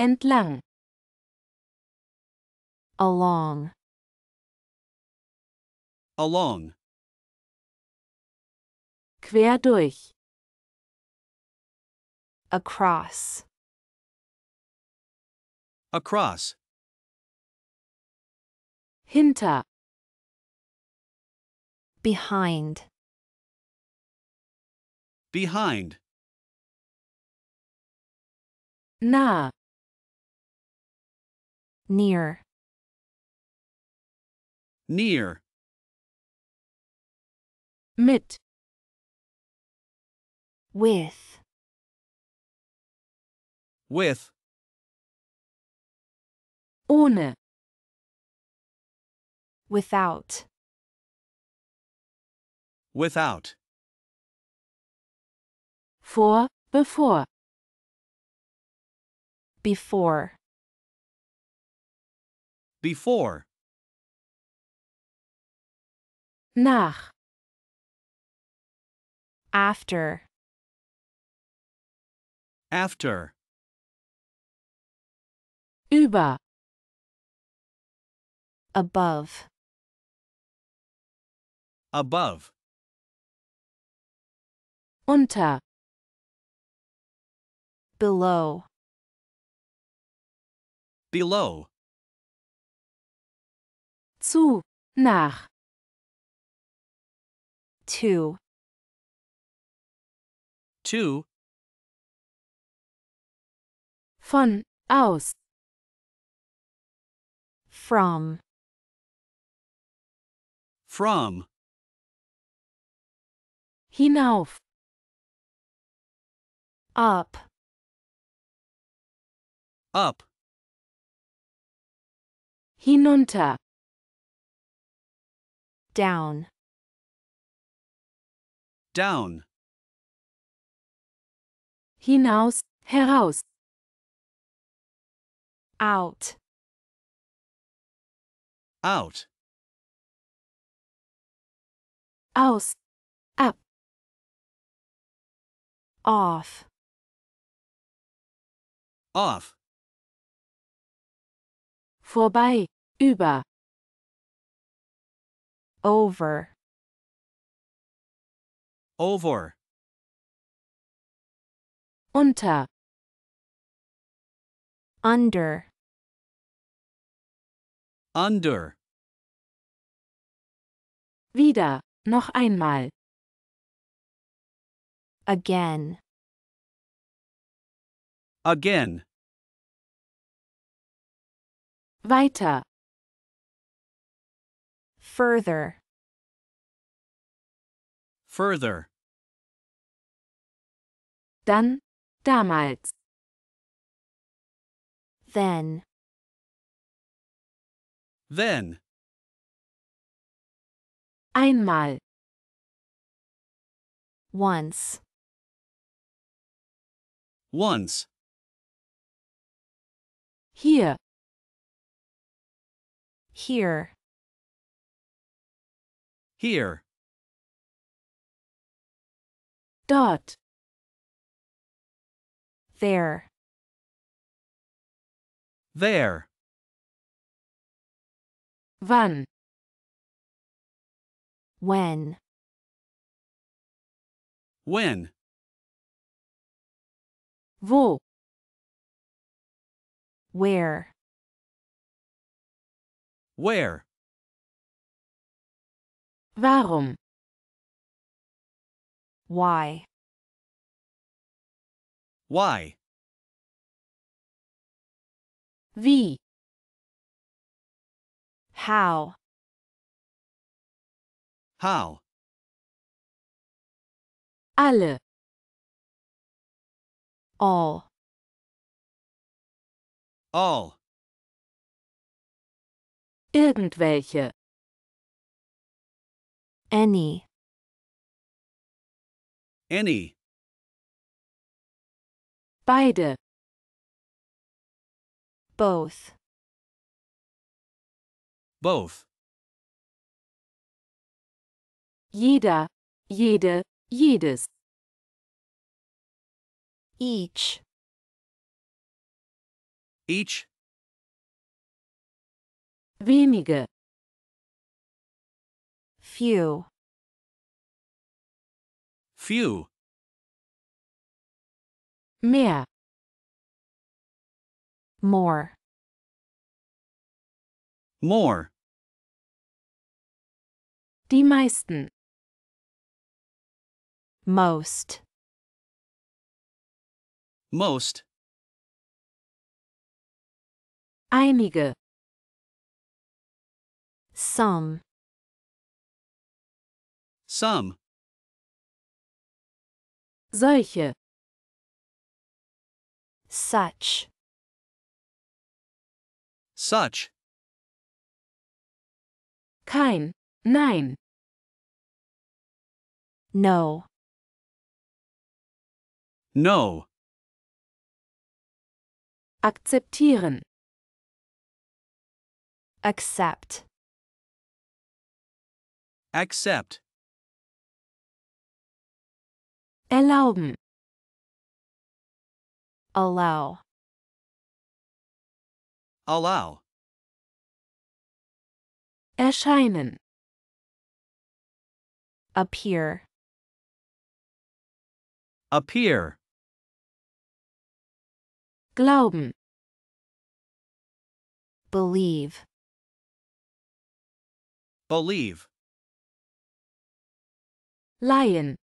entlang along along Quer durch. Across. Across. Hinter. Behind. Behind. Na. Near. Near. Mit with with ohne without without vor before before before nach after after. Über. Above. Above. Unter. Below. Below. Zu. Nach. To. To. Von, aus. From. From. Hinauf. Up. Up. Hinunter. Down. Down. Hinaus, heraus. out out aus up off off vorbei über over over unter under Under. Wieder, noch einmal. Again. Again. Weiter. Further. Further. Dann, damals. Then. Then. Einmal. Once. Once. Here. Here. Here. Dot. There. There. Wann? When. When. Wo? Where. Where? Warum? Why? Why? Wie? How. How. Alle. All. All. Irgendwelche. Any. Any. Beide. Both. Both. Jeder, jede, jedes. Each. Each. Wenige. Few. Few. Mehr. More. More. Die meisten. Most. Most. Einige. Some. Some. Solche. Such. Such. Kein. Nein. No. No. Akzeptieren. Accept. Accept. Erlauben. Allow. Allow. Erscheinen. Appear. Appear. Glauben. Believe. Believe. Lion.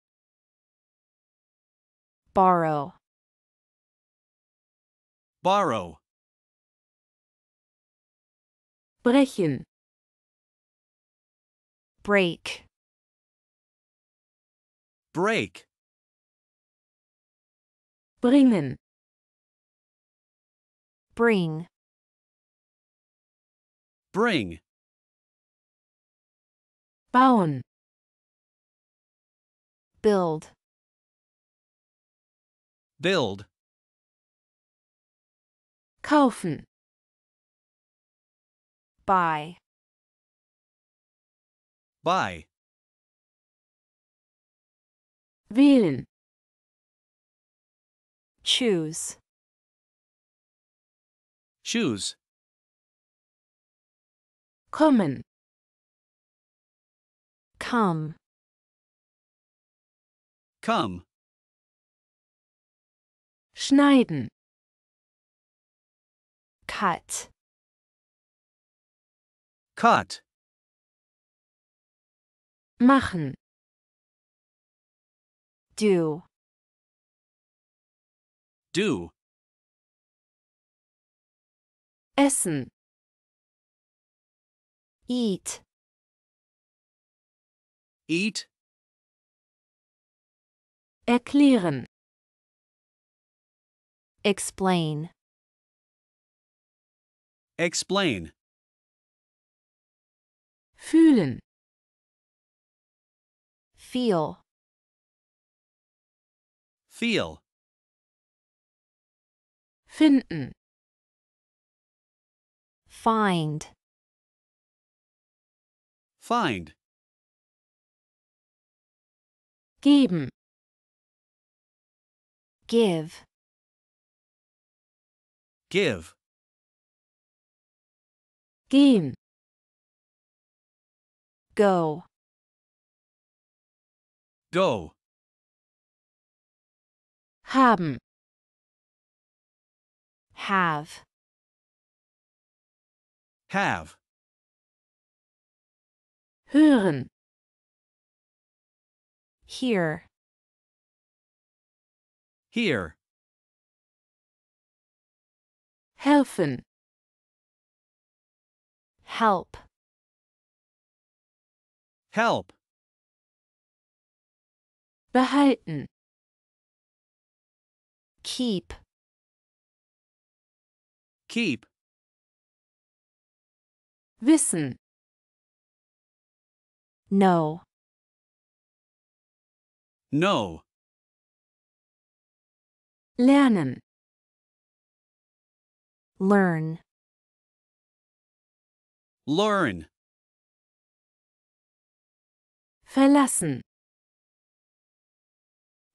Borrow. Borrow. Brechen break break bringen bring bring bauen build build kaufen buy Buy. Wählen. Choose. Choose. Kommen. Come. Come. Schneiden. Cut. Cut. machen do do essen eat eat erklären explain explain fühlen Feel. Feel. Finden. Find. Find. Geben. Give. Give. Gehen. Go. Go. Haben. Have. Have. Hören. Hear. Hear. Helfen. Help. Help behalten keep keep wissen no no lernen learn learn verlassen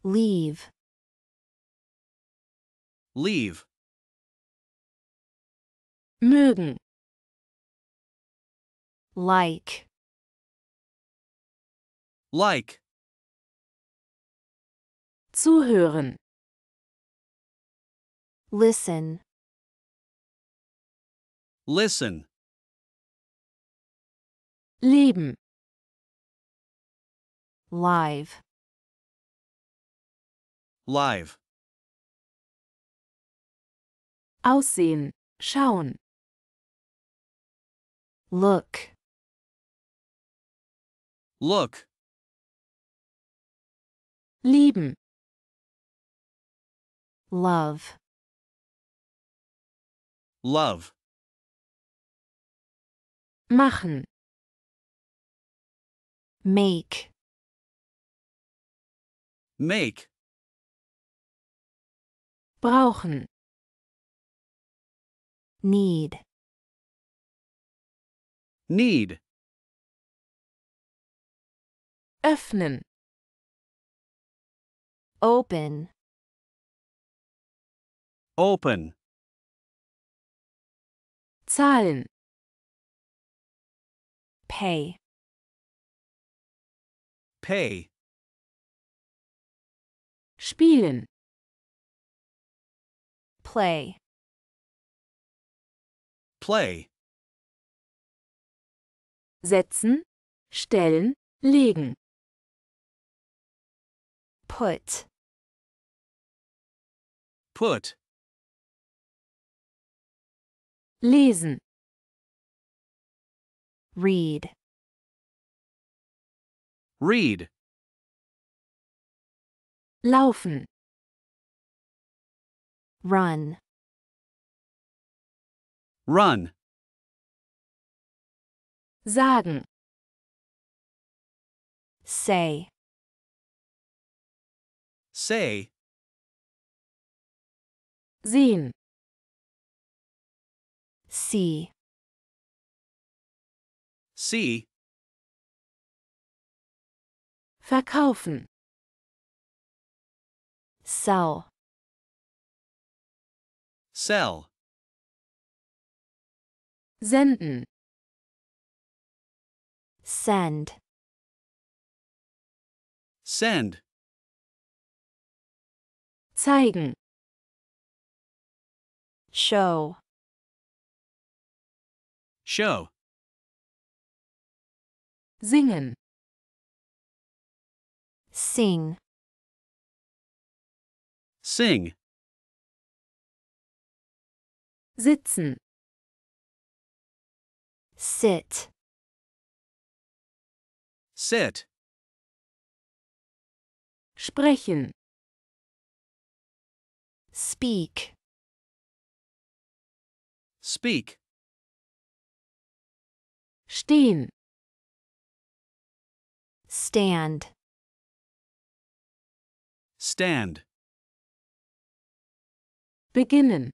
Leave. Leave. Mögen. Like. Like. Zuhören. Listen. Listen. Leben. Live live. Aussehen, schauen. Look. Look. Lieben. Love. Love. Machen. Make. Make. brauchen need need öffnen open open zahlen pay pay spielen Play. Play. Setzen, stellen, legen. Put. Put. Lesen. Read. Read. Laufen. Run. Run. Sagen. Say. Say. Sehen. See. See. Verkaufen. Sell. Sell. Senden. Send. Send. Zeigen. Show. Show. Singen. Sing. Sing. sitzen sit sit sprechen speak speak stehen stand stand beginnen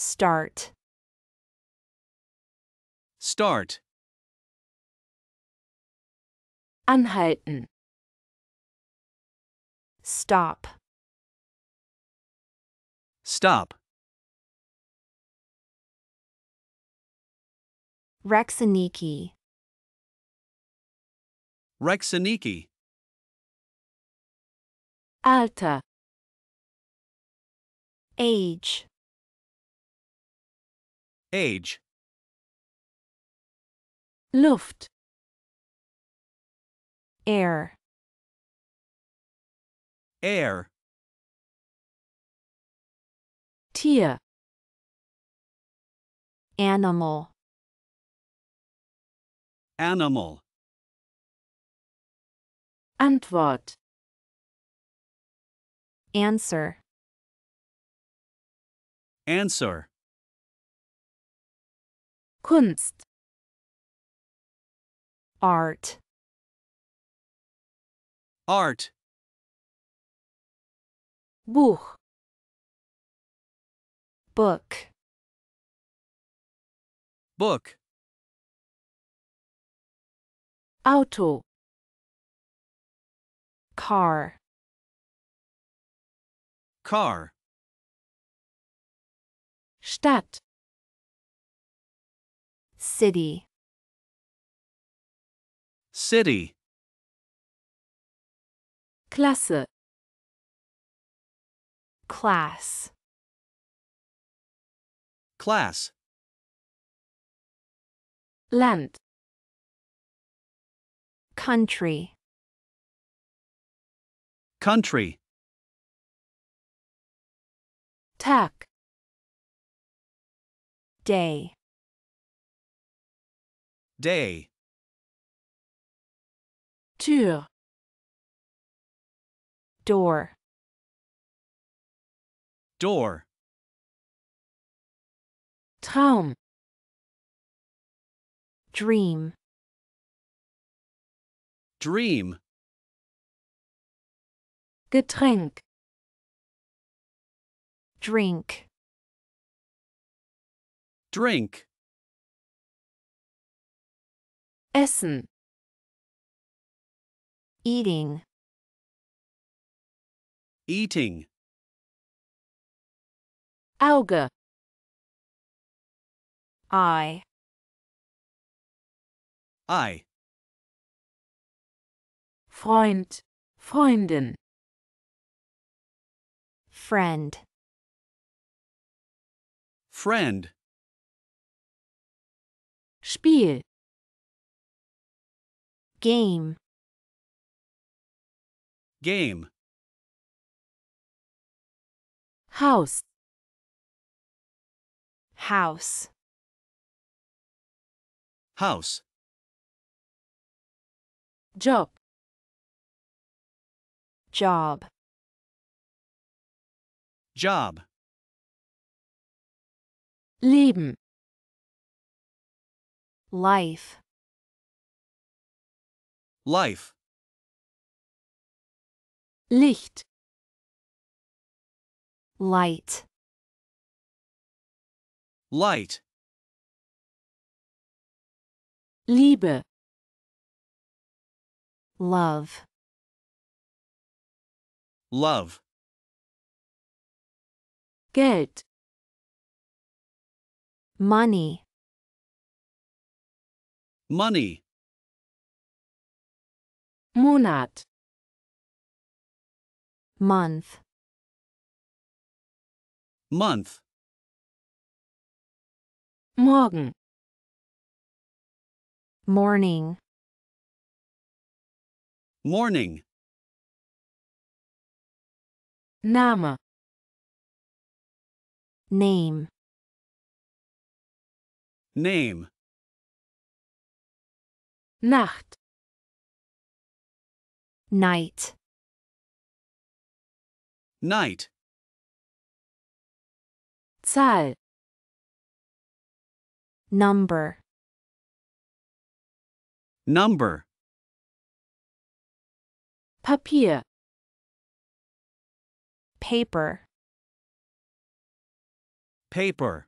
Start. Start. Anhalten. Stop. Stop. Rexaniki. Rexaniki. Alter. Age. Age. Luft. Air. Air. Tier. Animal. Animal. Antwort. Answer. Answer. Kunst Art Art Buch Book Book Auto Car Car Stadt City. City. Klasse. Class. Class. Land. Country. Country. Tag. Day. Day. Tür. Door. Door. Traum. Dream. Dream. Getränk. Drink. Drink. Essen. Eating. Eating. Auge. Eye. Eye. Freund, Freundin. Friend. Friend. Spiel. Game. Game. House. House. House. Job. Job. Job. Leben. Life. Life. Licht. Light. Light. Liebe. Love. Love. Geld. Money. Money. Monat month month morgen morning morning Name name name Nacht Night. Night. Zahl. Number. Number. Papier. Paper. Paper.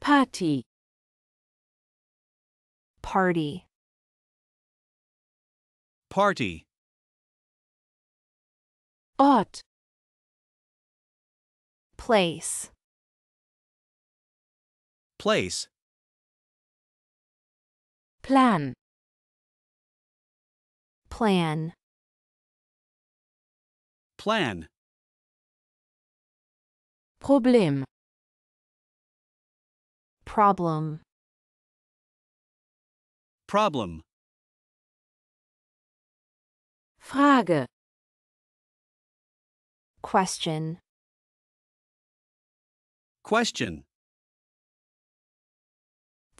Party. Party. Party. Ort. Place. Place. Plan. Plan. Plan. Problem. Problem. Problem. Frage. Question. Question.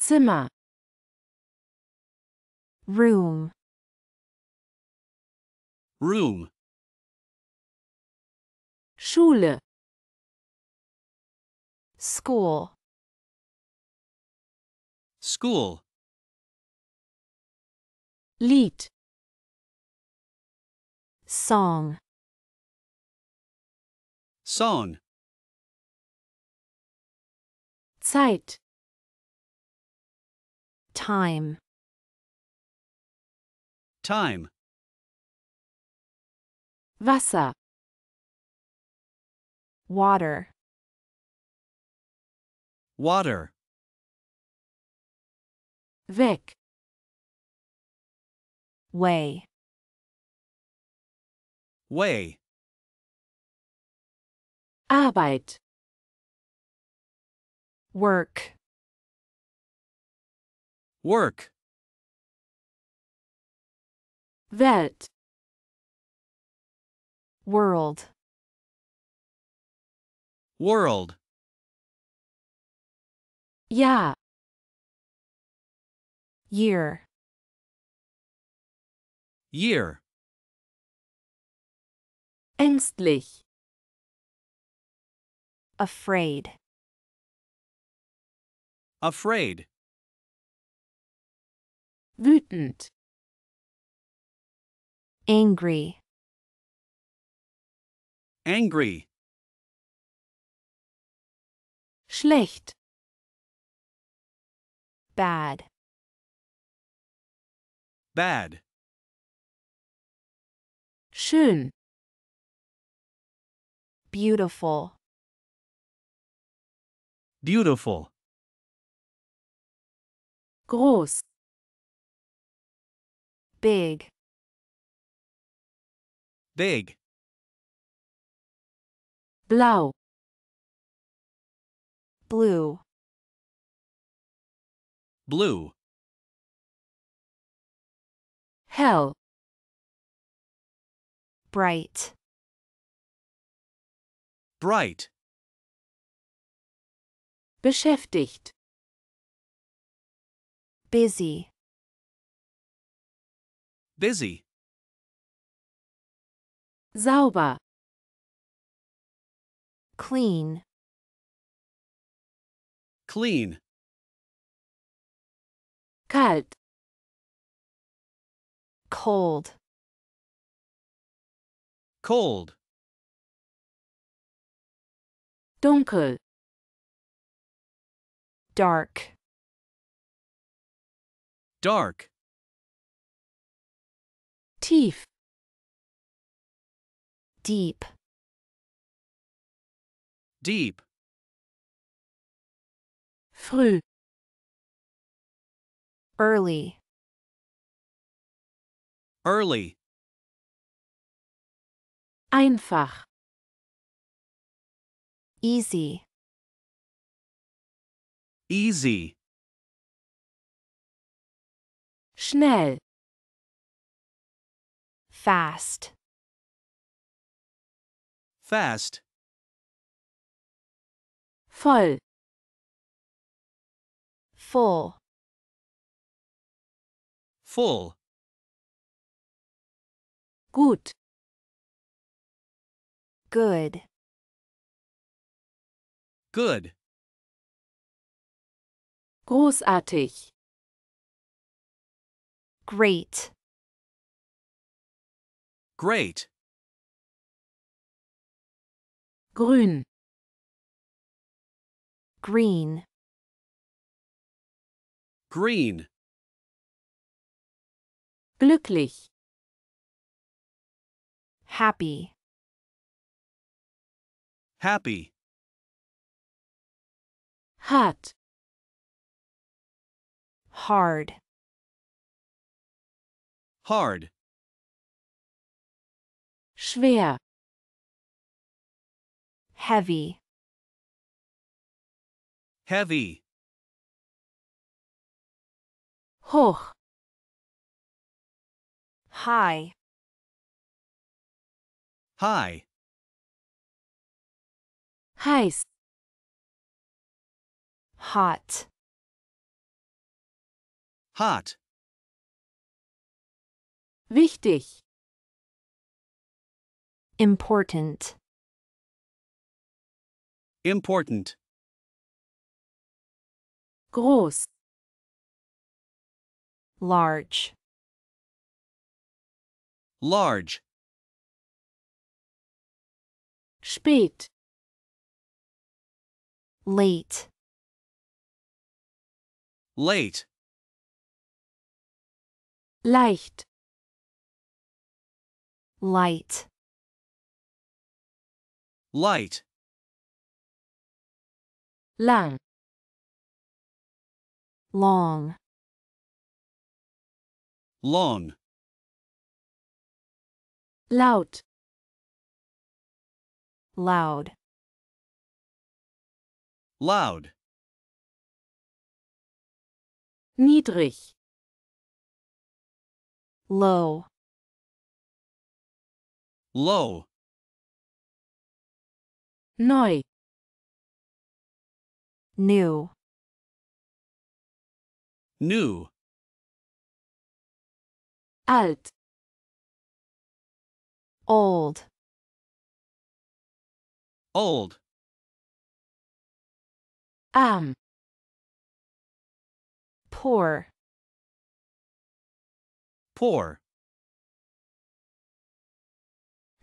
Zimmer. Room. Room. Schule. School. School. Lied. Song. Song. Zeit. Time. Time. Wasser. Water. Water. Weg. Way. Way. Arbeit. Work. Work. Welt. World. World. Yeah. Year. Year. Ängstlich. Afraid. Afraid. Wütend. Angry. Angry. Schlecht. Bad. Bad. Schön. Beautiful. Beautiful. Groß. Big. Big. Blau. Blue. Blue. Hell. Bright. Bright. Beschäftigt. Busy. Busy. Sauber. Clean. Clean. Kalt. Cold. Cold. Dunkel. Dark. Dark. Tief. Deep. Deep. Früh. Early. Early. Einfach. Easy. Easy. Schnell. Fast. Fast. Voll. Full. Full. Gut. Good. Good. Großartig. Great. Great. Grün. Green. Green. Glücklich. Happy. Happy hat hard hard schwer heavy heavy hoch high high heiß hot hot wichtig important important groß large large spät late Late. Leicht. Light. Light. Lang. Long. Long. Loud. Loud. Loud niedrig low low neu new new alt old old am Poor. Poor.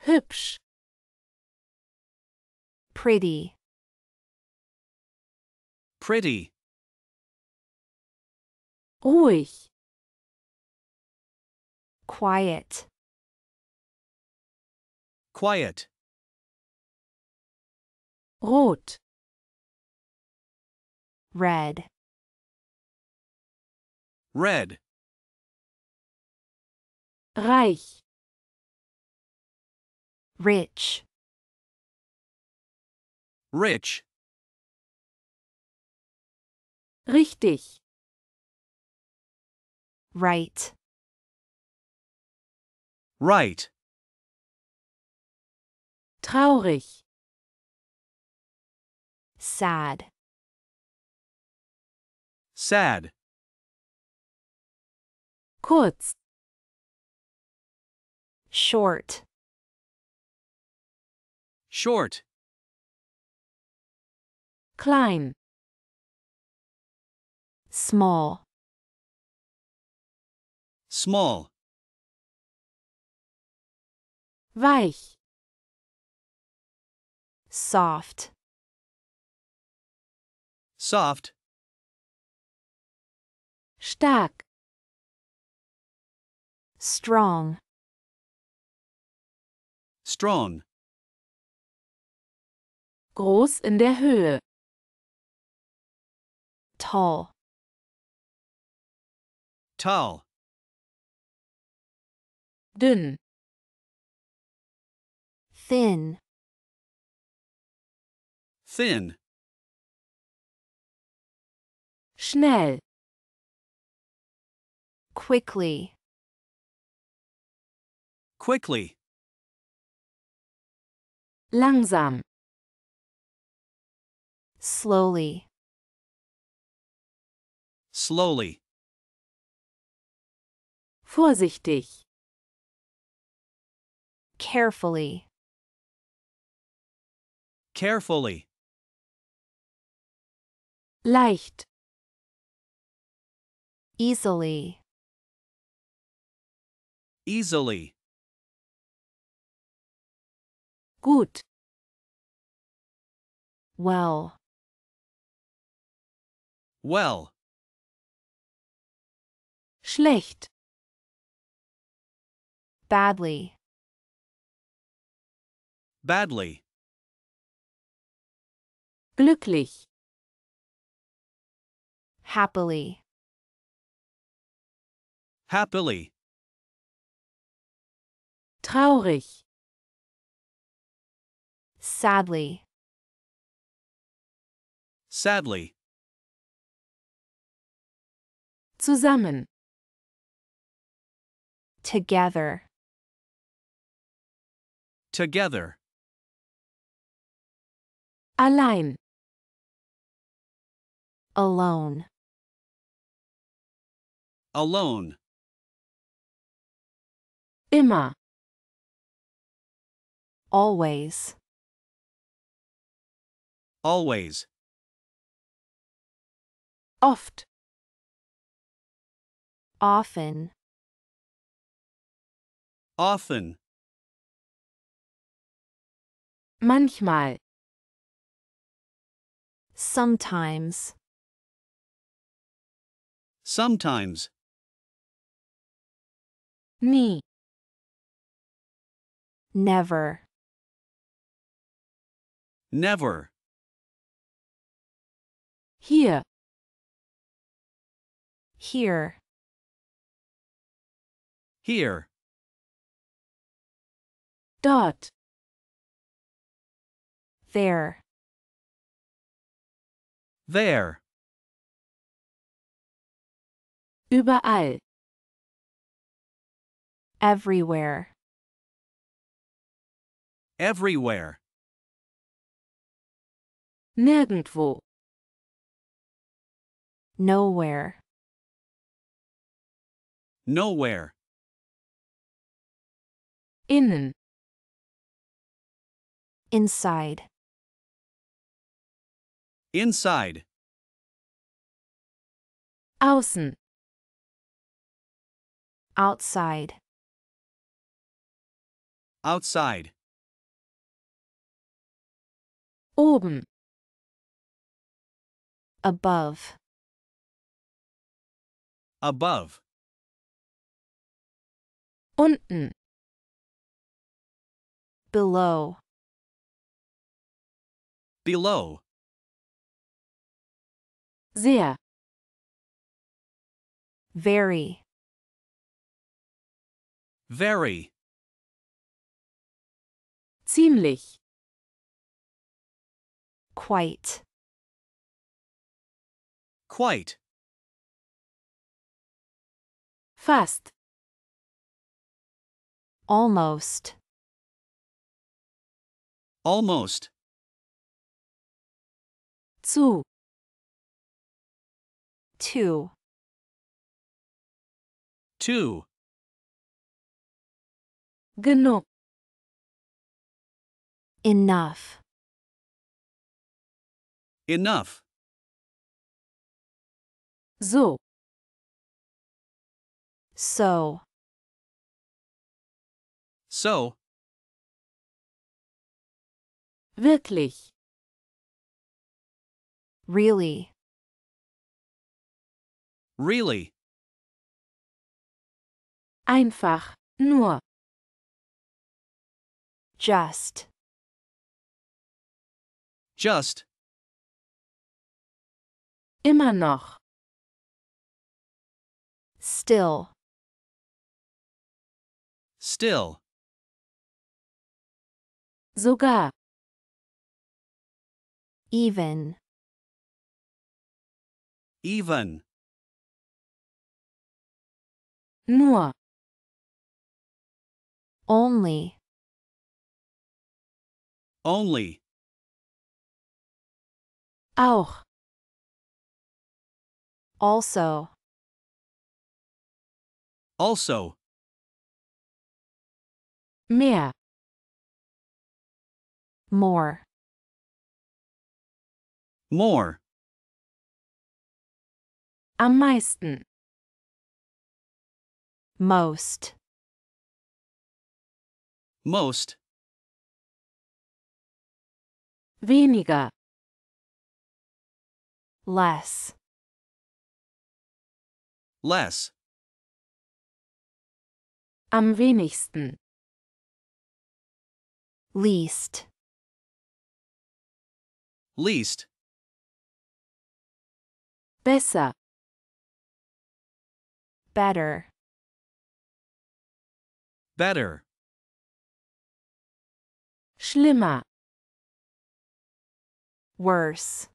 Hübsch. Pretty. Pretty. Ruhig. Quiet. Quiet. Rot. Red. Red. Reich. Rich. Rich. Richtig. Right. Right. Traurig. Sad. Sad kurz short short klein small small weich soft soft stark Strong. Strong. Groß in der Höhe. Tall. Tall. Dünn. Thin. Thin. Schnell. Quickly. Quickly. Langsam. Slowly. Slowly. Vorsichtig. Carefully. Carefully. Leicht. Easily. Easily. Gut. Well. Well. Schlecht. Badly. Badly. Glücklich. Happily. Happily. Traurig. Sadly. Sadly. Zusammen. Together. Together. Allein. Alone. Alone. Immer. Always. Always. Oft. Often. Often. Manchmal. Sometimes. Sometimes. Nie. Never. Never. Here. Here. Here. Dot. There. There. Überall. Everywhere. Everywhere. Nirgendwo. Nowhere. Nowhere. Innen. Inside. Inside. Außen. Outside. Outside. Oben. Above. Above. Unten. Below. Below. Sehr. Very. Very. Ziemlich. Quite. Quite. Fast. Almost. Almost. Zu. Two. Two. Genug. Enough. Enough. So. So. So. Wirklich. Really. Really. Einfach, nur. Just. Just. Immer noch. Still. Still. Sogar. Even. Even. Nur. Only. Only. Auch. Also. Also. Mehr. More. More. Am meisten. Most. Most. Weniger. Less. Less. Am wenigsten. least least Besser. better better schlimmer worse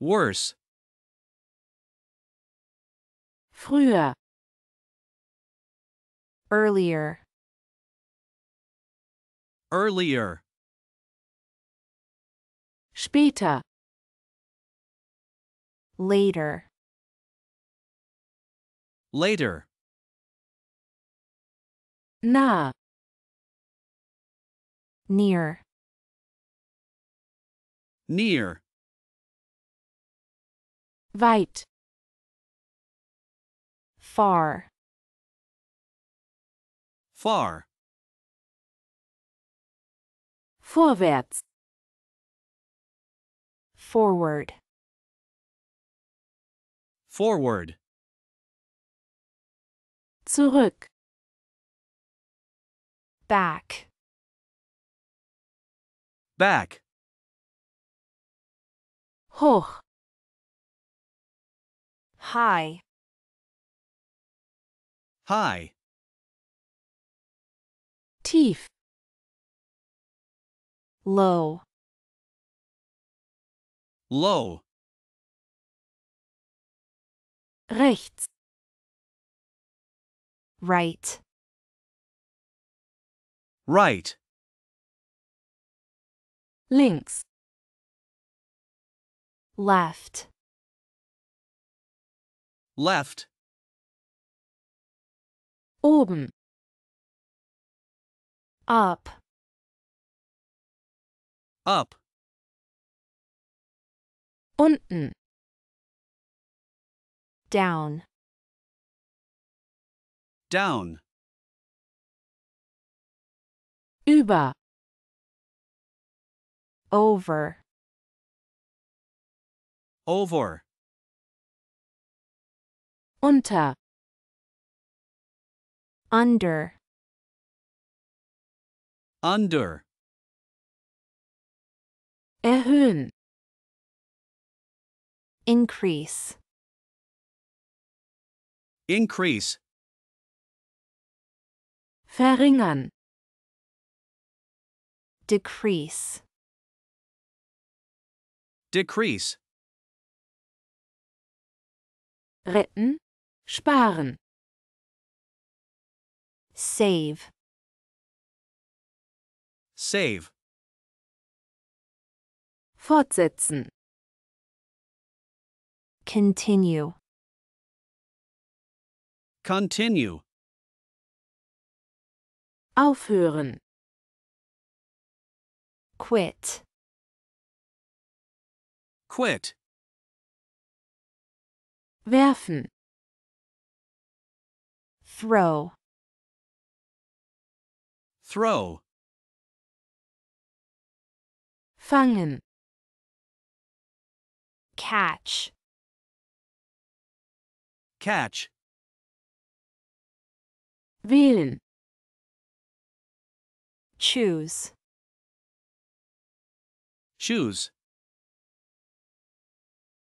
worse früher earlier Earlier. Später. Later. Later. Na. Near. Near. Weit. Far. Far. Vorwärts. Forward. Forward. Zurück. Back. Back. Hoch. High. High. Tief low low rechts right right links left left oben up up. Unten. Down. Down. Über. Over. Over. Unter. Under. Under. Erhöhen. Increase. Increase. Verringern. Decrease. Decrease. Retten. Sparen. Save. Save. Fortsetzen. Continue. Continue. Aufhören. Quit. Quit. Werfen. Throw. Throw. Fangen. Catch. Catch. Wählen. Choose. Choose.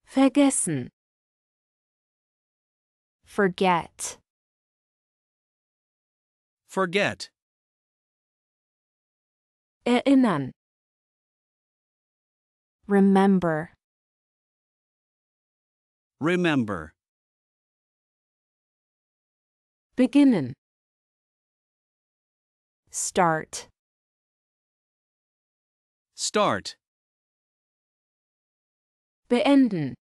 Vergessen. Forget. Forget. Erinnern. Remember. Remember. Beginnen. Start. Start. Beenden.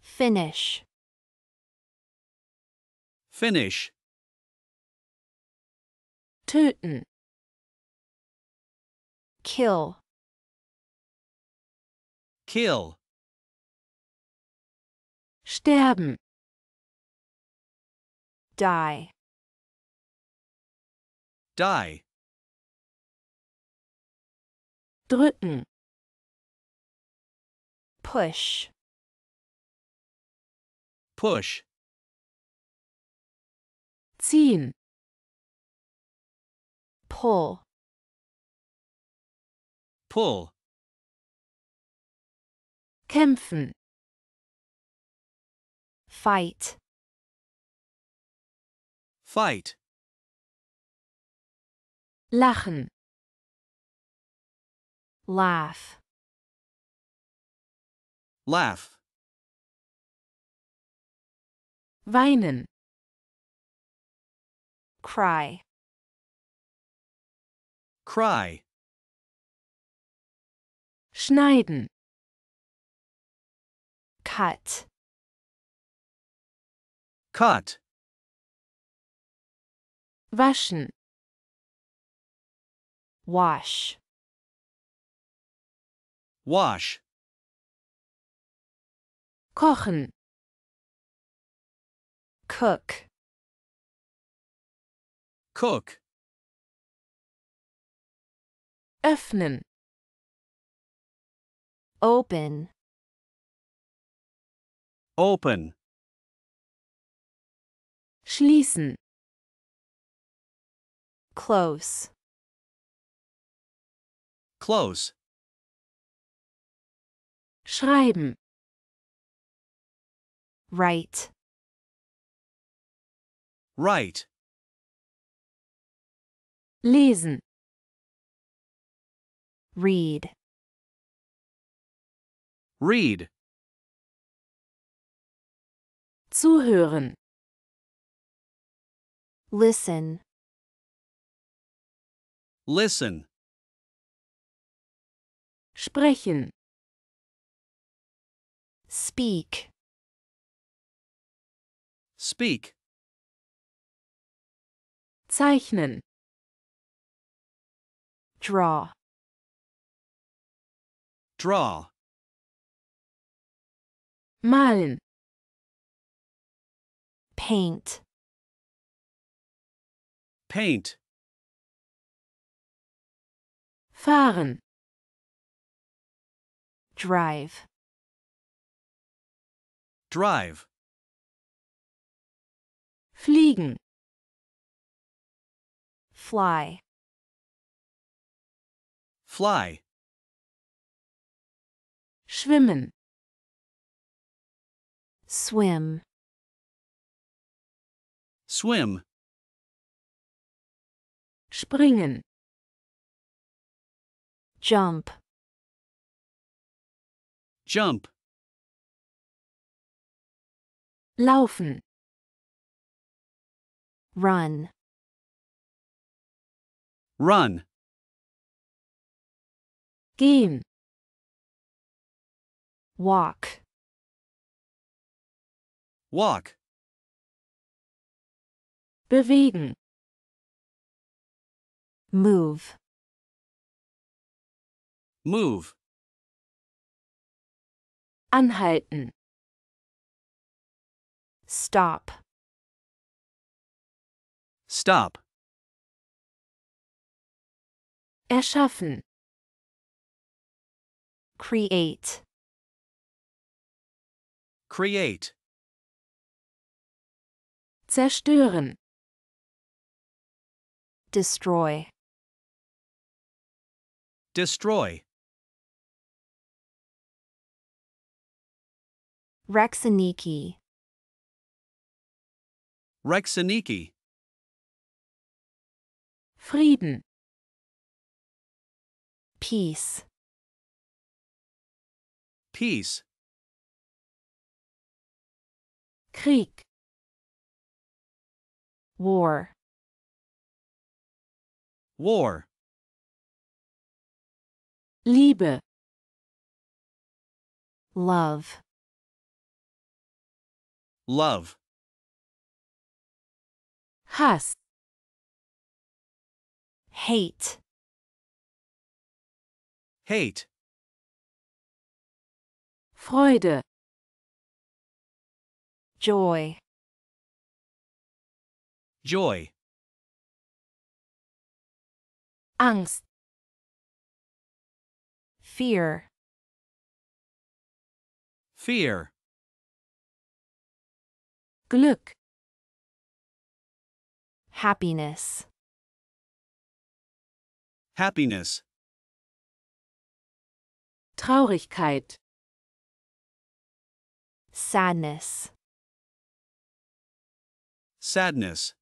Finish. Finish. Töten. Kill. Kill. Sterben. Die. Die. Drücken. Push. Push. Ziehen. Pull. Pull. Kämpfen. Fight. Fight. Lachen. Laugh. Laugh. Weinen. Cry. Cry. Schneiden. Cut. Cut. Waschen. Wash. Wash. Kochen. Cook. Cook. Öffnen. Open. Open. Schließen. Close. Close. Schreiben. Write. Write. Lesen. Read. Read. Zuhören. Listen. Listen. Sprechen. Speak. Speak. Zeichnen. Draw. Draw. Malen. Paint. Paint. Fahren. Drive. Drive. Fliegen. Fly. Fly. Schwimmen. Swim. Swim. springen jump jump laufen run run gehen walk walk bewegen Move. Move. Anhalten. Stop. Stop. Erschaffen. Create. Create. Zerstören. Destroy. Destroy. Rexaniki. Rexaniki. Frieden. Peace. Peace. Krieg. War. War. Liebe. Love. Love. Hass. Hate. Hate. Freude. Joy. Joy. Angst fear. Fear. Glück. Happiness. Happiness. Traurigkeit. Sadness. Sadness.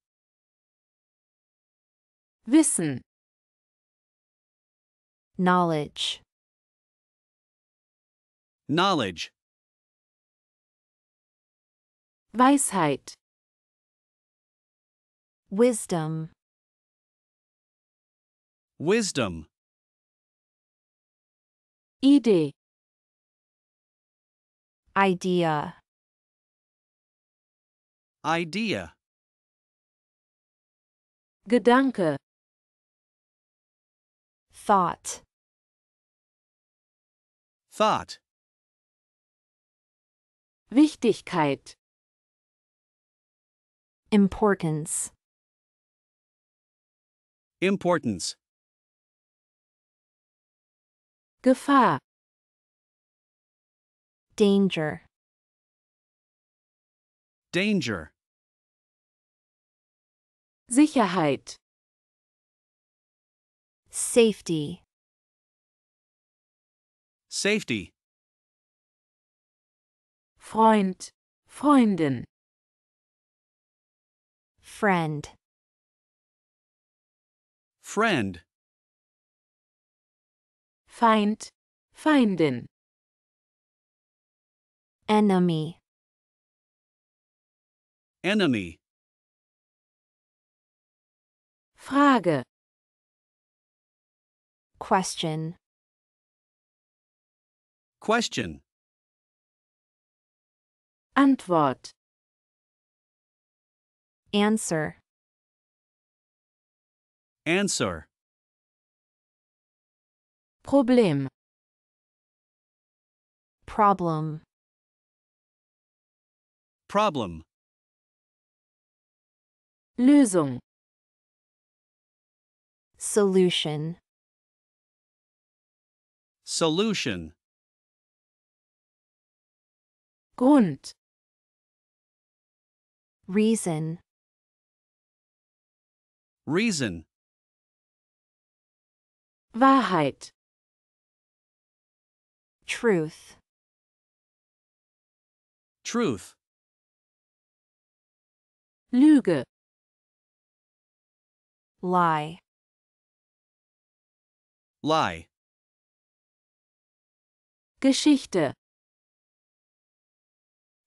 Wissen. Knowledge. Knowledge. Weisheit. Wisdom. Wisdom. Idee. Idea. Idea. Gedanke. Thought. Thought. Wichtigkeit Importance Importance Gefahr Danger Danger Sicherheit Safety Safety Freund, Freundin. Friend. Friend. Feind, Feindin. Enemy. Enemy. Frage. Question. Question. Antwort Answer Answer Problem Problem Problem Lösung Solution Solution Grund Reason. Reason. Wahrheit. Truth. Truth. Lüge. Lie. Lie. Geschichte.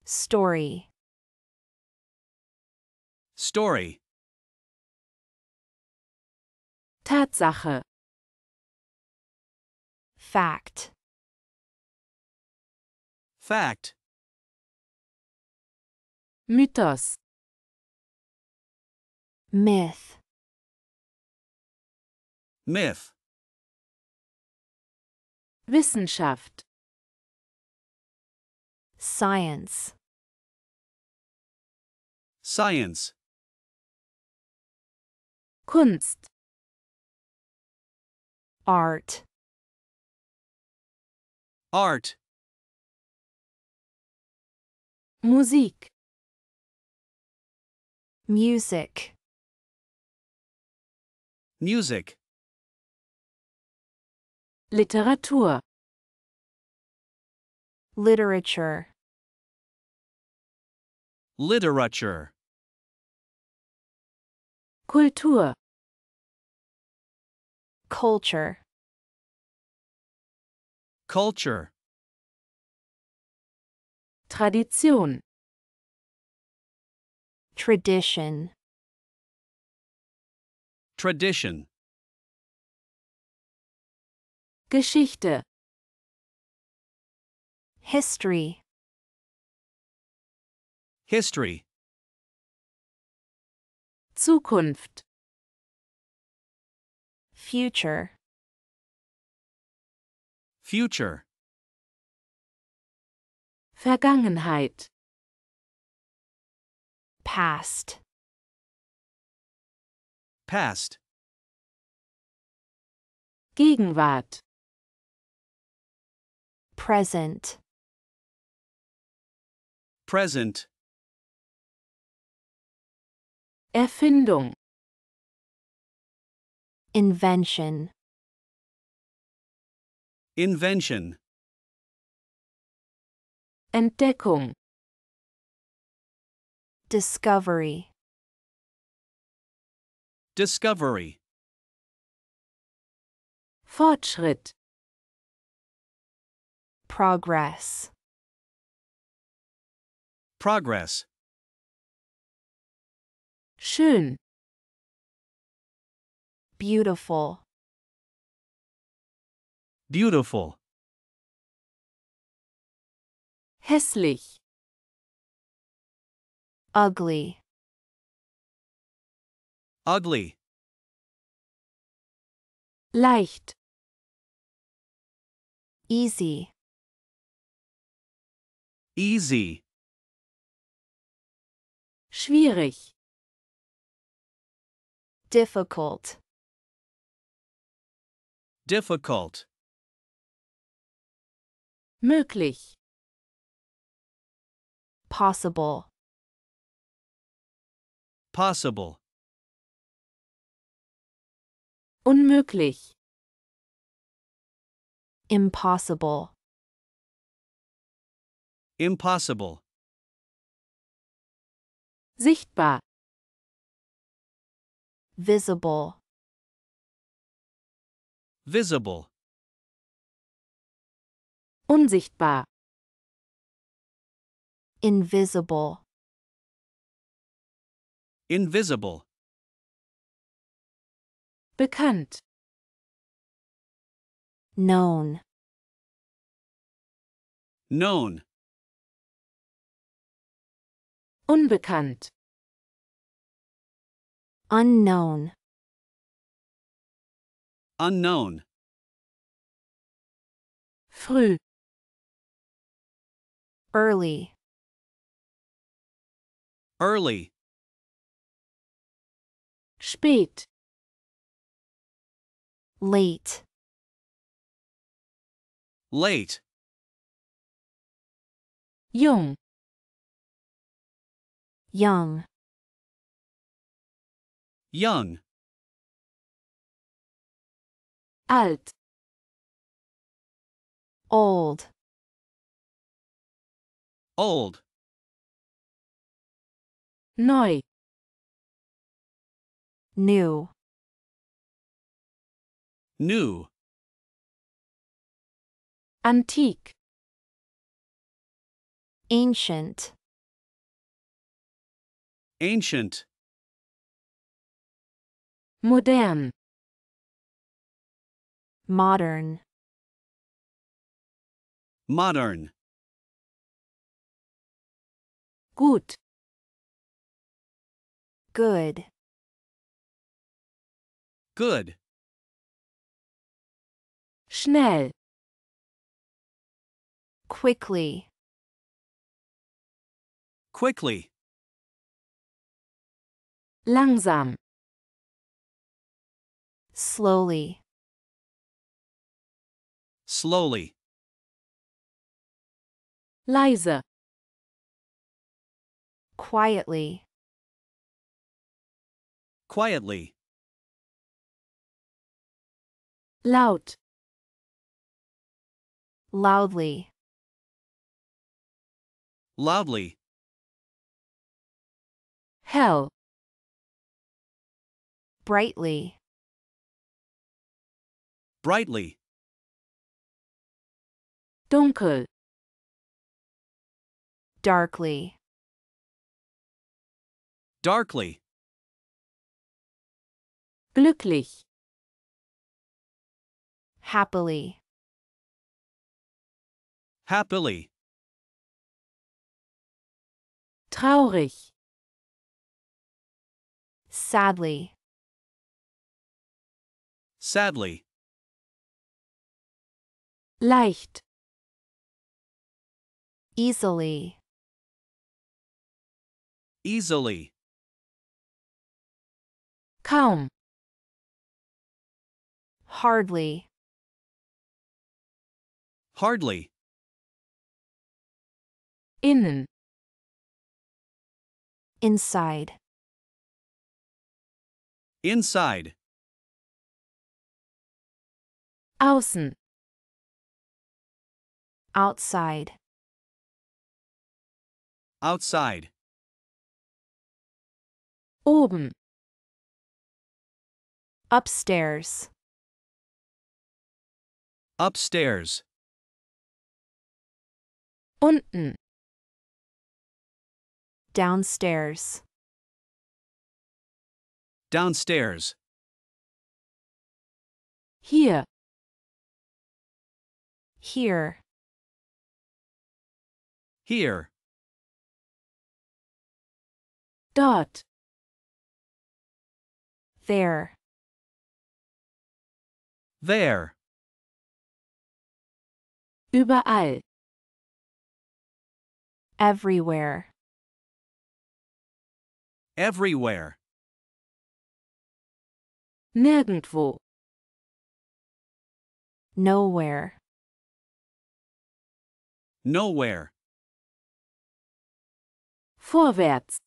Story. Story. Tatsache. Fact. Fact. Mythos. Myth. Myth. Wissenschaft. Science. Science. Kunst Art Art Musik Music Music Literatur Literature Literature Kultur Culture. Culture. Tradition. Tradition. Tradition. Geschichte. History. History. Zukunft. Future. Future. Vergangenheit. Past. Past. Gegenwart. Present. Present. Erfindung. Invention. Invention. Entdeckung. Discovery. Discovery. Fortschritt. Progress. Progress. Schön. Beautiful. Beautiful. Hässlich. Ugly. Ugly. Leicht. Easy. Easy. Schwierig. Difficult difficult. Möglich. Possible. Possible. Unmöglich. Impossible. Impossible. Sichtbar. Visible. Visible. Unsichtbar. Invisible. Invisible. Bekannt. Known. Known. Unbekannt. Unknown. Unknown. Früh. Early. Early. Spät. Late. Late. Jung. Young. Young alt old old neu new new antique ancient ancient modern Modern. Modern. Gut. Good. Good. Schnell. Quickly. Quickly. Langsam. Slowly slowly. Liza. Quietly. Quietly. Loud. Loudly. Loudly. Hell. Brightly. Brightly. Dunkel. Darkly. Darkly. Glücklich. Happily. Happily. Traurig. Sadly. Sadly. Leicht. Easily. Easily. Come. Hardly. Hardly. In. Inside. Inside. Außen. Outside. Outside. Oben. Upstairs. Upstairs. Unten. Downstairs. Downstairs. Here. Here. Here dot there there überall everywhere everywhere nirgendwo nowhere nowhere vorwärts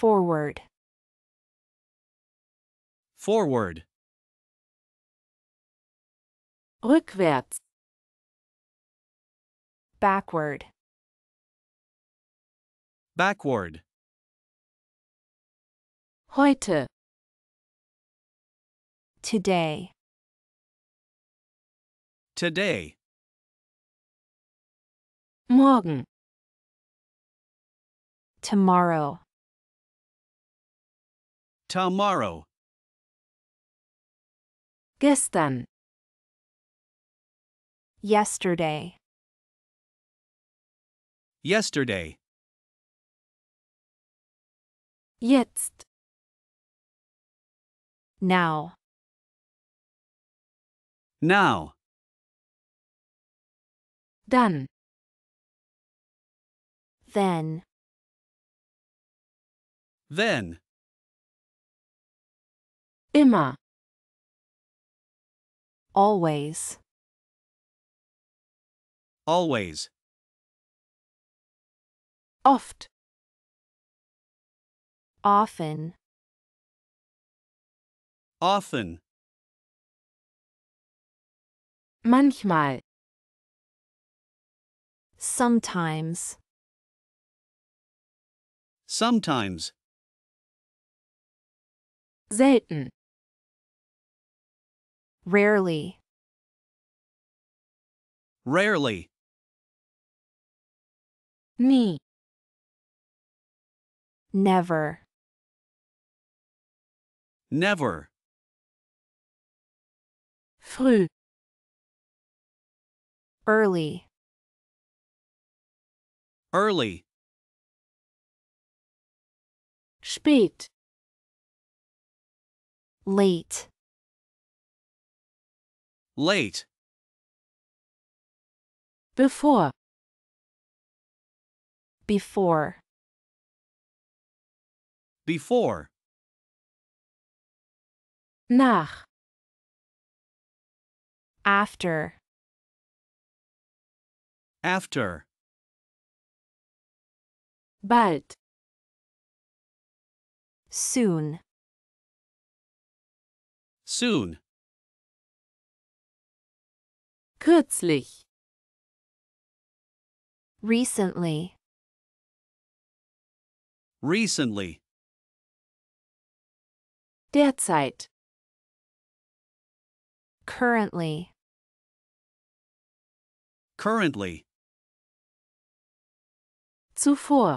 Forward. Forward. Rückwärts. Backward. Backward. Heute. Today. Today. Morgen. Tomorrow. Tomorrow. Gestern. Yesterday. Yesterday. Jetzt. Now. Now. Dann. Then. Then. Immer. Always. Always. Oft. Often. Often. Manchmal. Sometimes. Sometimes. Selten. Rarely. Rarely. Me. Never. Never. früh Early. Early. spät Late late before before before nach after after bald soon soon Kürzlich. Recently. Recently. Derzeit. Currently. Currently. Zuvor.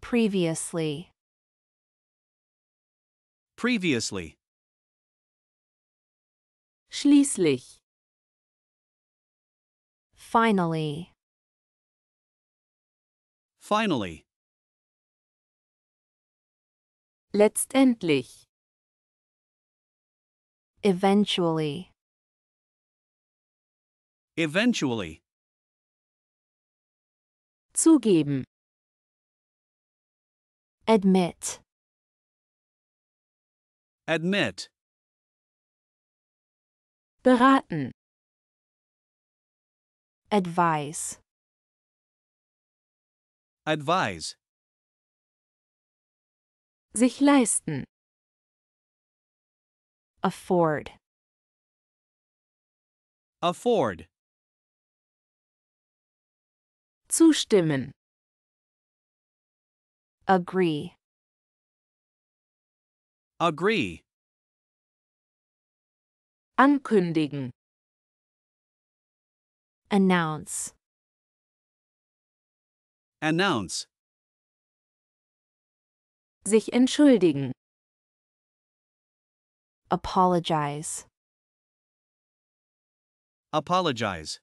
Previously. Previously. Schließlich. Finally. Finally. Letztendlich. Eventually. Eventually. Zugeben. Admit. Admit beraten advise advise sich leisten afford afford zustimmen agree agree Ankündigen. Announce. Announce. Sich entschuldigen. Apologize. Apologize.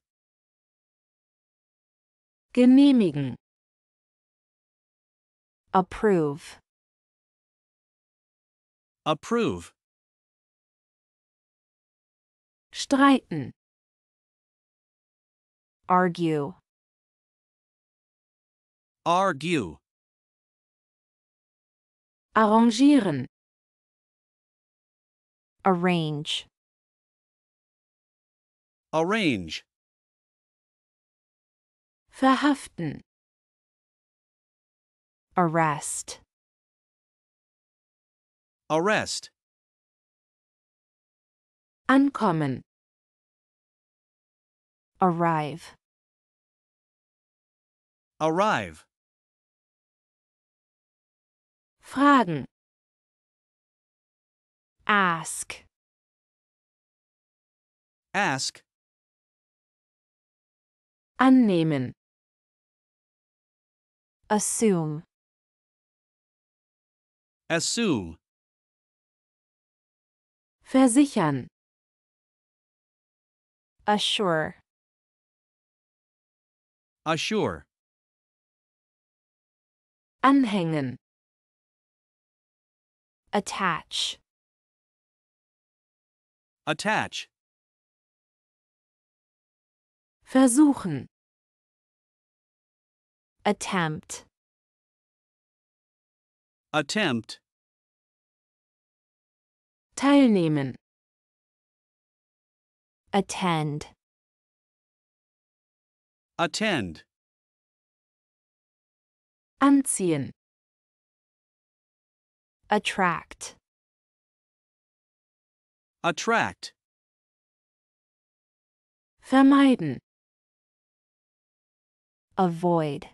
Genehmigen. Approve. Approve. Streiten. Argue. Argue. Arrangieren. Arrange. Arrange. Verhaften. Arrest. Arrest. Ankommen. Arrive. Arrive. Fragen. Ask. Ask. Annehmen. Assume. Assume. Versichern. Assure. Assure. Anhängen. Attach. Attach. Versuchen. Attempt. Attempt. Teilnehmen. Attend. Attend. Anziehen. Attract. Attract. Vermeiden. Avoid.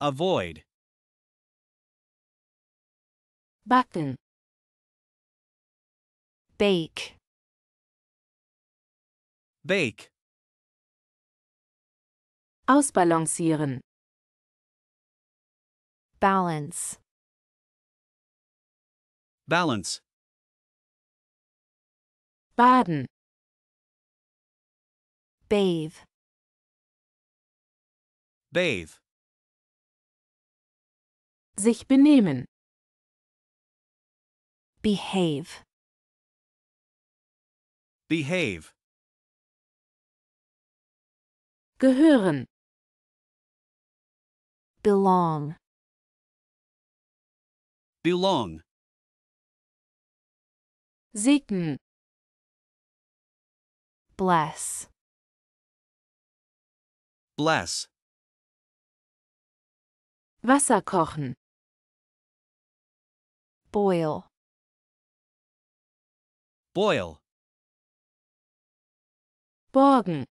Avoid. Backen. Bake. Bake. Ausbalancieren. Balance. Balance. Baden. Bathe. Bathe. Sich benehmen. Behave. Behave. gehören belong belong segnen bless bless Wasser kochen boil boil borgen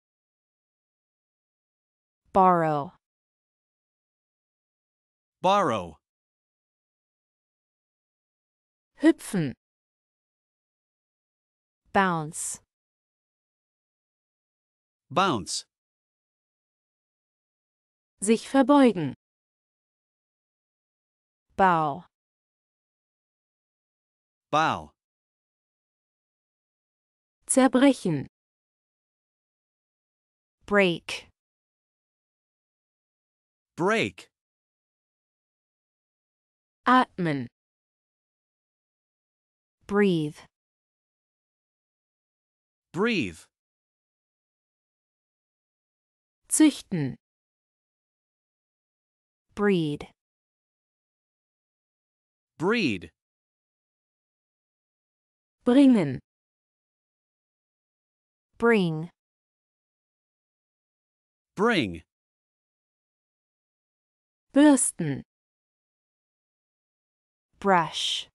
borrow borrow hüpfen bounce bounce sich verbeugen bow bow zerbrechen break break. Atman. Breathe. Breathe. Züchten. Breed. Breed. Bringen. Bring. Bring. Bürsten brush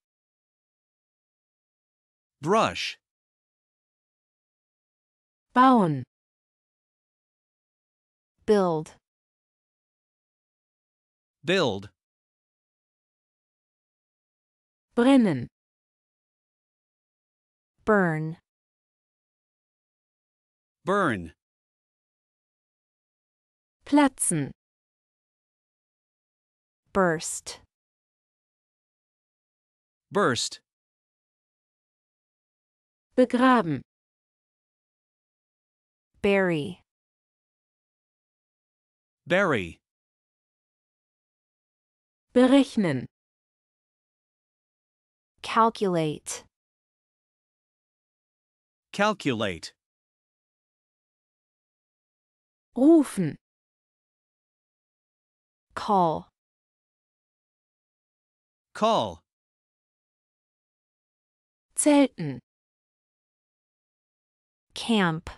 brush bauen build build brennen burn burn platzen burst burst begraben bury bury berechnen calculate calculate rufen call Call. Zelten. Camp.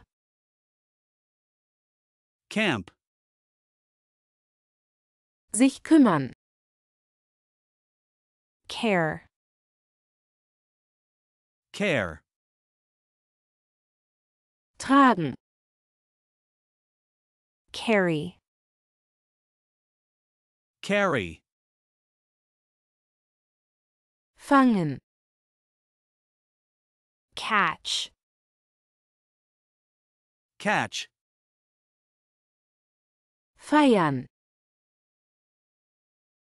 Camp. Sich kümmern. Care. Care. Tragen. Carry. Carry. Fangen. Catch. Catch. Feiern.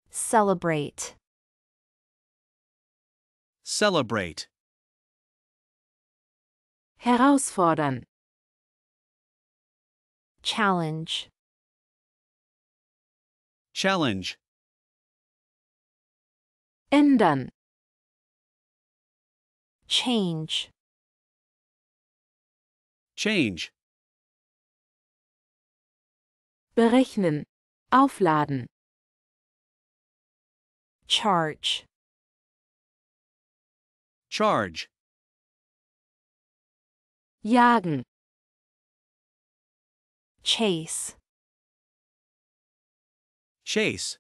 Celebrate. Celebrate. Herausfordern. Challenge. Challenge. Ändern. change change berechnen aufladen charge charge jagen chase chase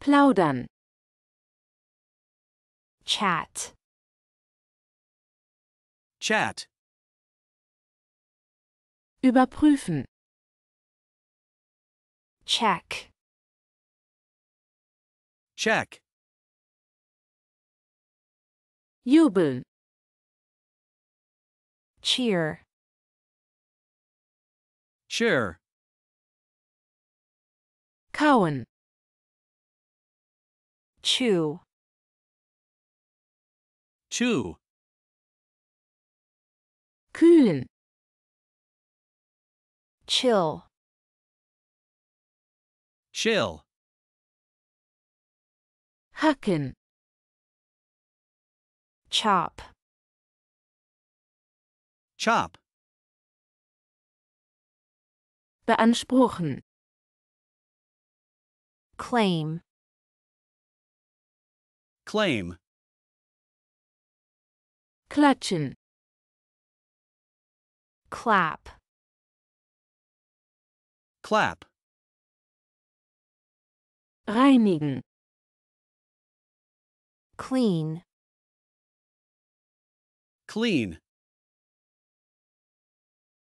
plaudern Chat. Chat. Überprüfen. Check. Check. Jubeln. Cheer. Cheer. Kauen. Chew. 2. kühlen chill chill hacken chop chop beanspruchen claim claim Klatschen. Clap. Clap. Reinigen. Clean. Clean.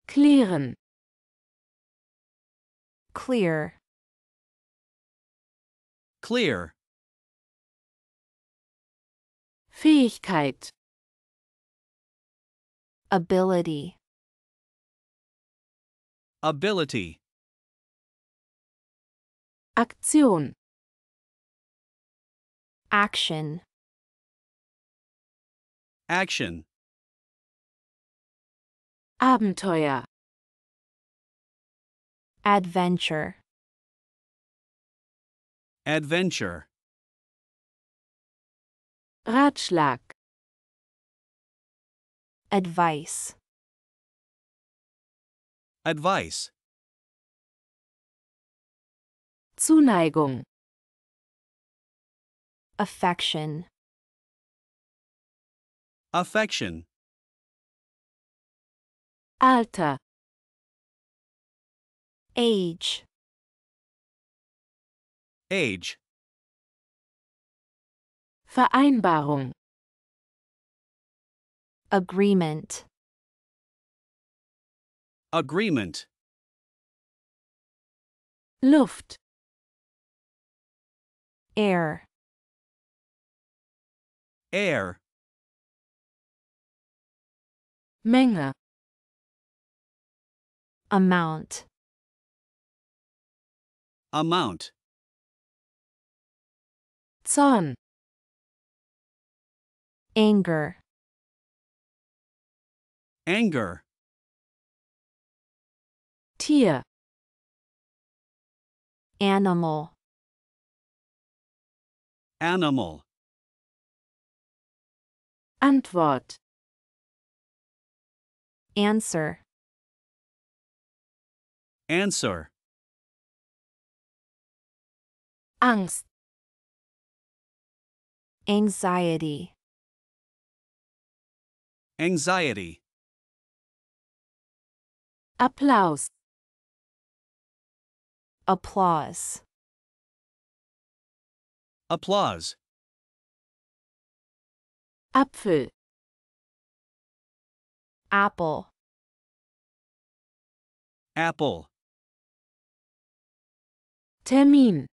Klären. Clear. Clear. Fähigkeit Ability. Ability. Aktion. Action. Action. Abenteuer. Adventure. Adventure. Ratschlag. Advice. Advice. Zuneigung. Affection. Affection. Alter. Age. Age. Vereinbarung. Agreement. Agreement. Luft. Air. Air. Menge. Amount. Amount. Zorn. Anger anger Tier Animal Animal Antwort Answer Answer Angst Anxiety Anxiety Applause. Applause. Applause. Apfel. Apple. Apple. Termin.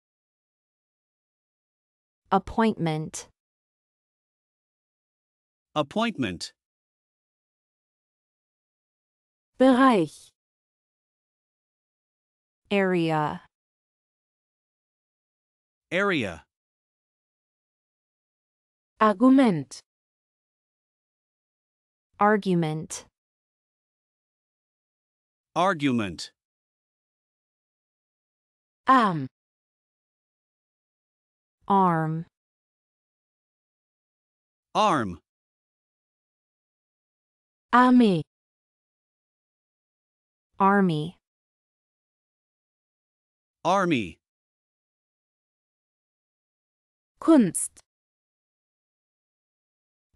Appointment. Appointment. Bereich Area Area Argument Argument Argument Arm Arm Arm Army Army. Army. Kunst.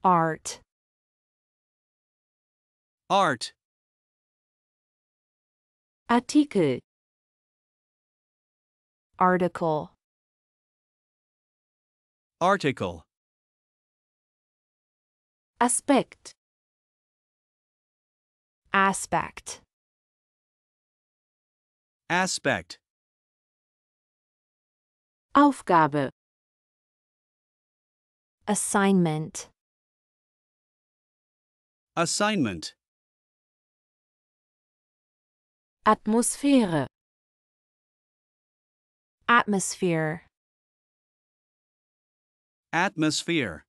Art. Art. Artikel. Article. Article. Aspect. Aspect. Aspect. Aufgabe. Assignment. Assignment. Atmosphäre. Atmosphere. Atmosphere.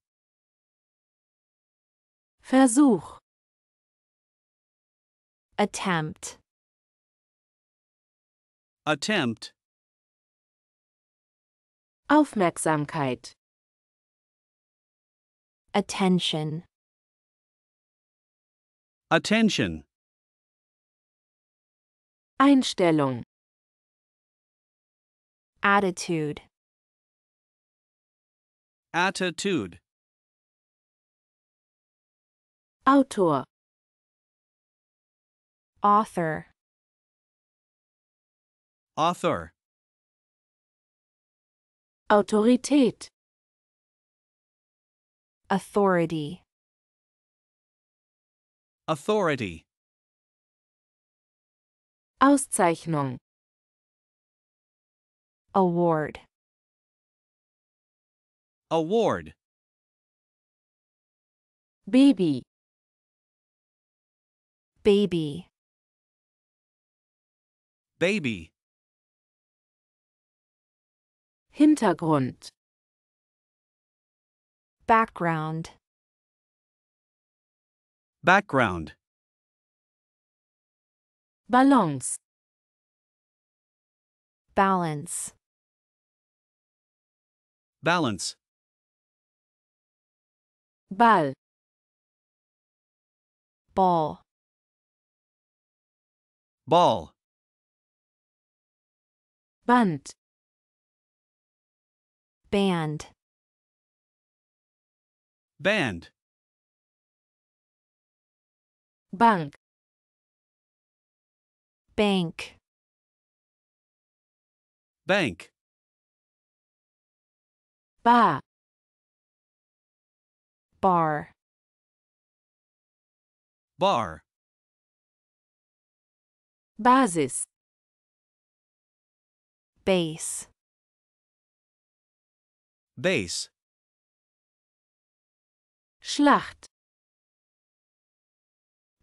Versuch. Attempt. Attempt. Aufmerksamkeit. Attention. Attention. Einstellung. Attitude. Attitude. Autor. Author. Author. Autorität. Authority. Authority. Auszeichnung. Award. Award. Baby. Baby. Baby. Hintergrund Background Background Balance Balance Balance Ball Ball Ball Band Band. Band. Bank. Bank. Bank. Bar. Bar. Bar. Basis. Base. Base. Schlacht.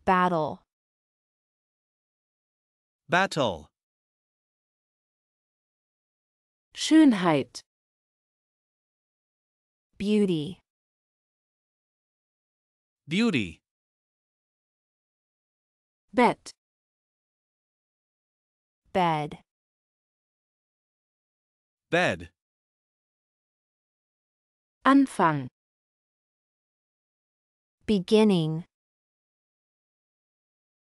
Battle. Battle. Schönheit. Beauty. Beauty. Bet. Bed. Bed. Anfang. Beginning.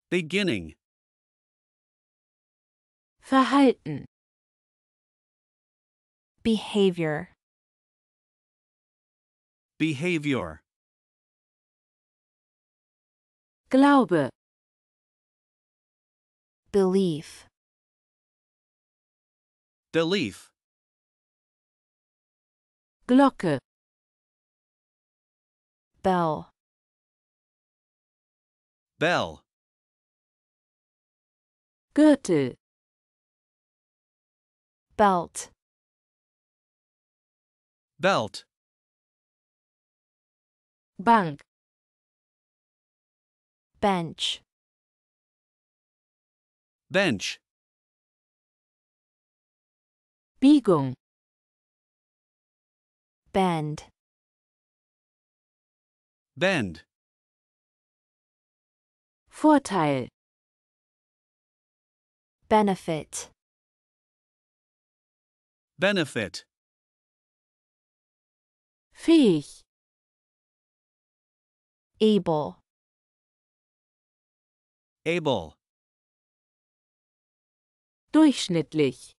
Beginning. Verhalten. Behavior. Behavior. Glaube. Belief. Belief. Glocke. Bell. Bell. Gürtel. Belt. Belt. Bank. Bench. Bench. Biegung. Bend. Bend. Vorteil. Benefit. Benefit. Fähig. Able. Able. Durchschnittlich.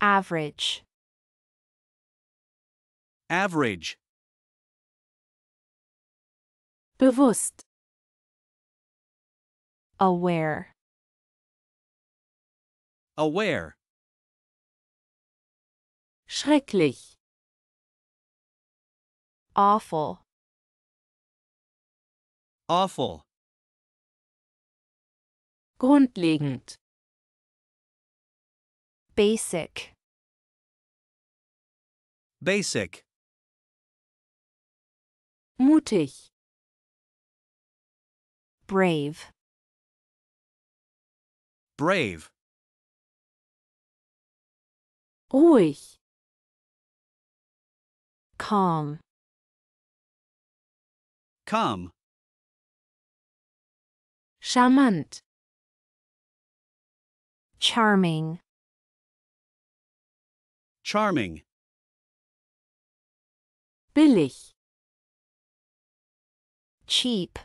Average. Average. Bewusst. Aware. Aware. Schrecklich. Awful. Awful. Grundlegend. Basic. Basic. Mutig. Brave. Brave. Ruhig. Calm. Calm. Charmant. Charming. Charming. Billig. Cheap.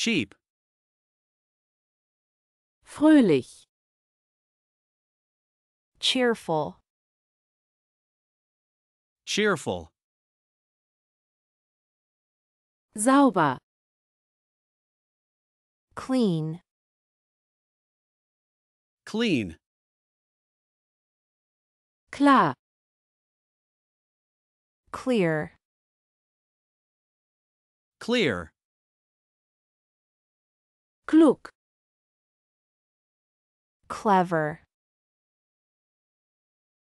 Cheap. Fröhlich. Cheerful. Cheerful. Sauber. Clean. Clean. Klar. Clear. Clear klug clever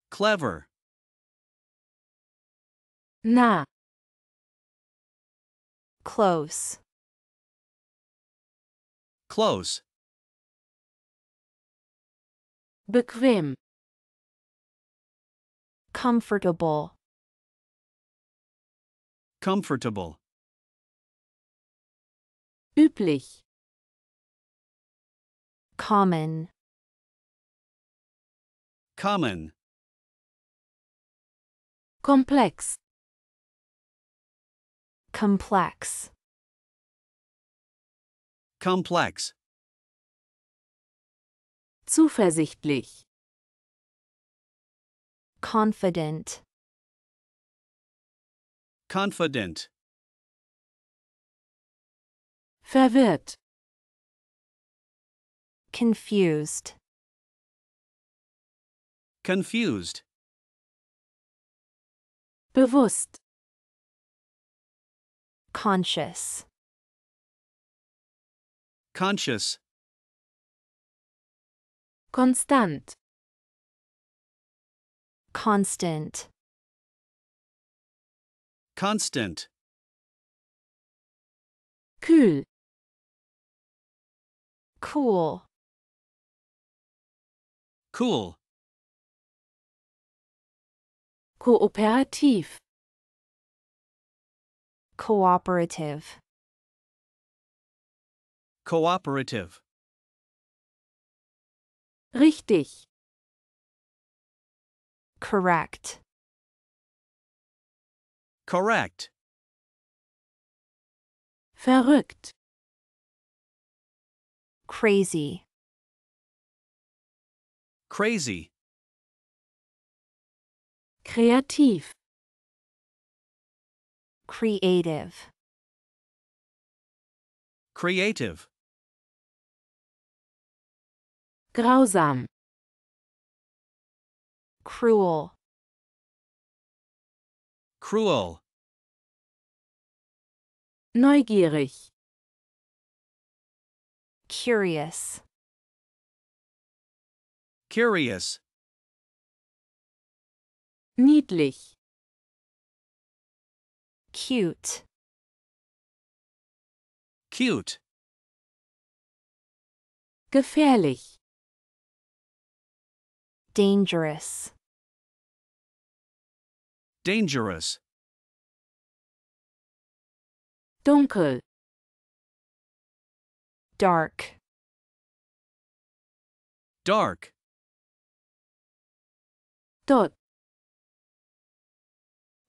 clever na close close bequem comfortable comfortable üblich Common. Common. Complex. Complex. Complex. Zuversichtlich. Confident. Confident. Verwirrt. Confused. Confused. Bewusst. Conscious. Conscious. Constant. Constant. Constant. Kühl. Cool. Cool. Kooperativ. Cooperative. Cooperative. Richtig. Correct. Correct. Verrückt. Crazy. Crazy. Kreativ. Creative. Creative. Grausam. Cruel. Cruel. Neugierig. Curious. Curious. Niedlich. Cute. Cute. Gefährlich. Dangerous. Dangerous. Dunkel. Dark. Dark. Tot.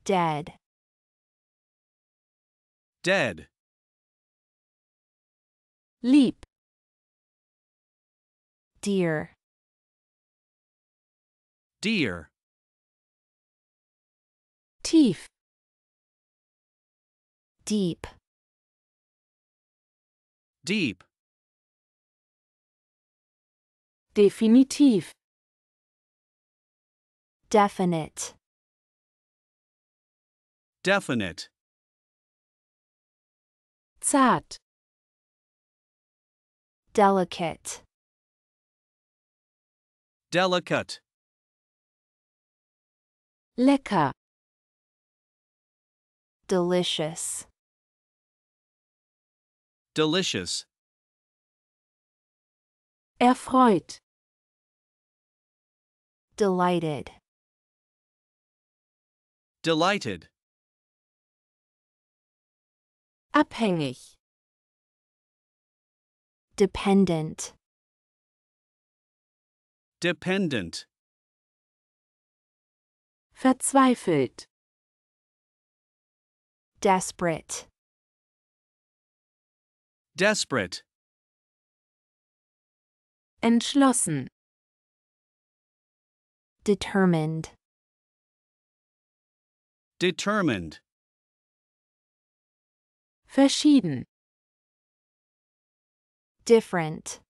Dead. Dead. Leap. Deer. Deer. Teeth. Deep. Deep. Definitiv. Definite. Definite. Zart. Delicate. Delicate. Lecker. Delicious. Delicious. Erfreut. Delighted. Delighted. Abhängig. Dependent. Dependent. Verzweifelt. Desperate. Desperate. Entschlossen. Determined. Determined. Verschieden. Different.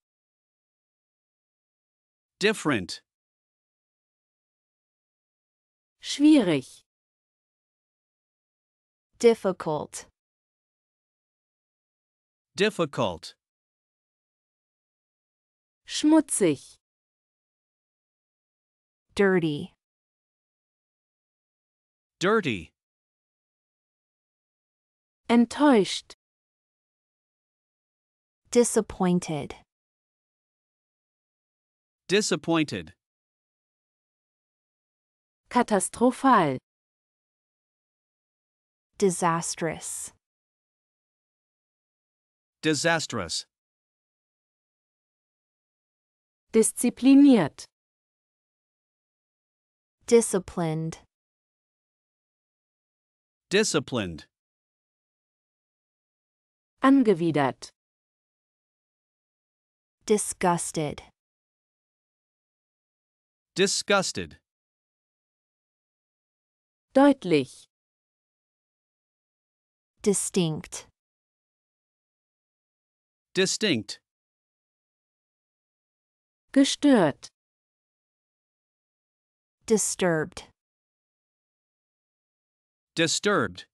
Different. Schwierig. Difficult. Difficult. Schmutzig. Dirty. Dirty. Enttäuscht. Disappointed. Disappointed. Katastrophal. Disastrous. Disastrous. Diszipliniert. Disciplined. Disciplined. Angewidert. Disgusted. Disgusted. Deutlich. Distinct. Distinct. Gestört. Disturbed. Disturbed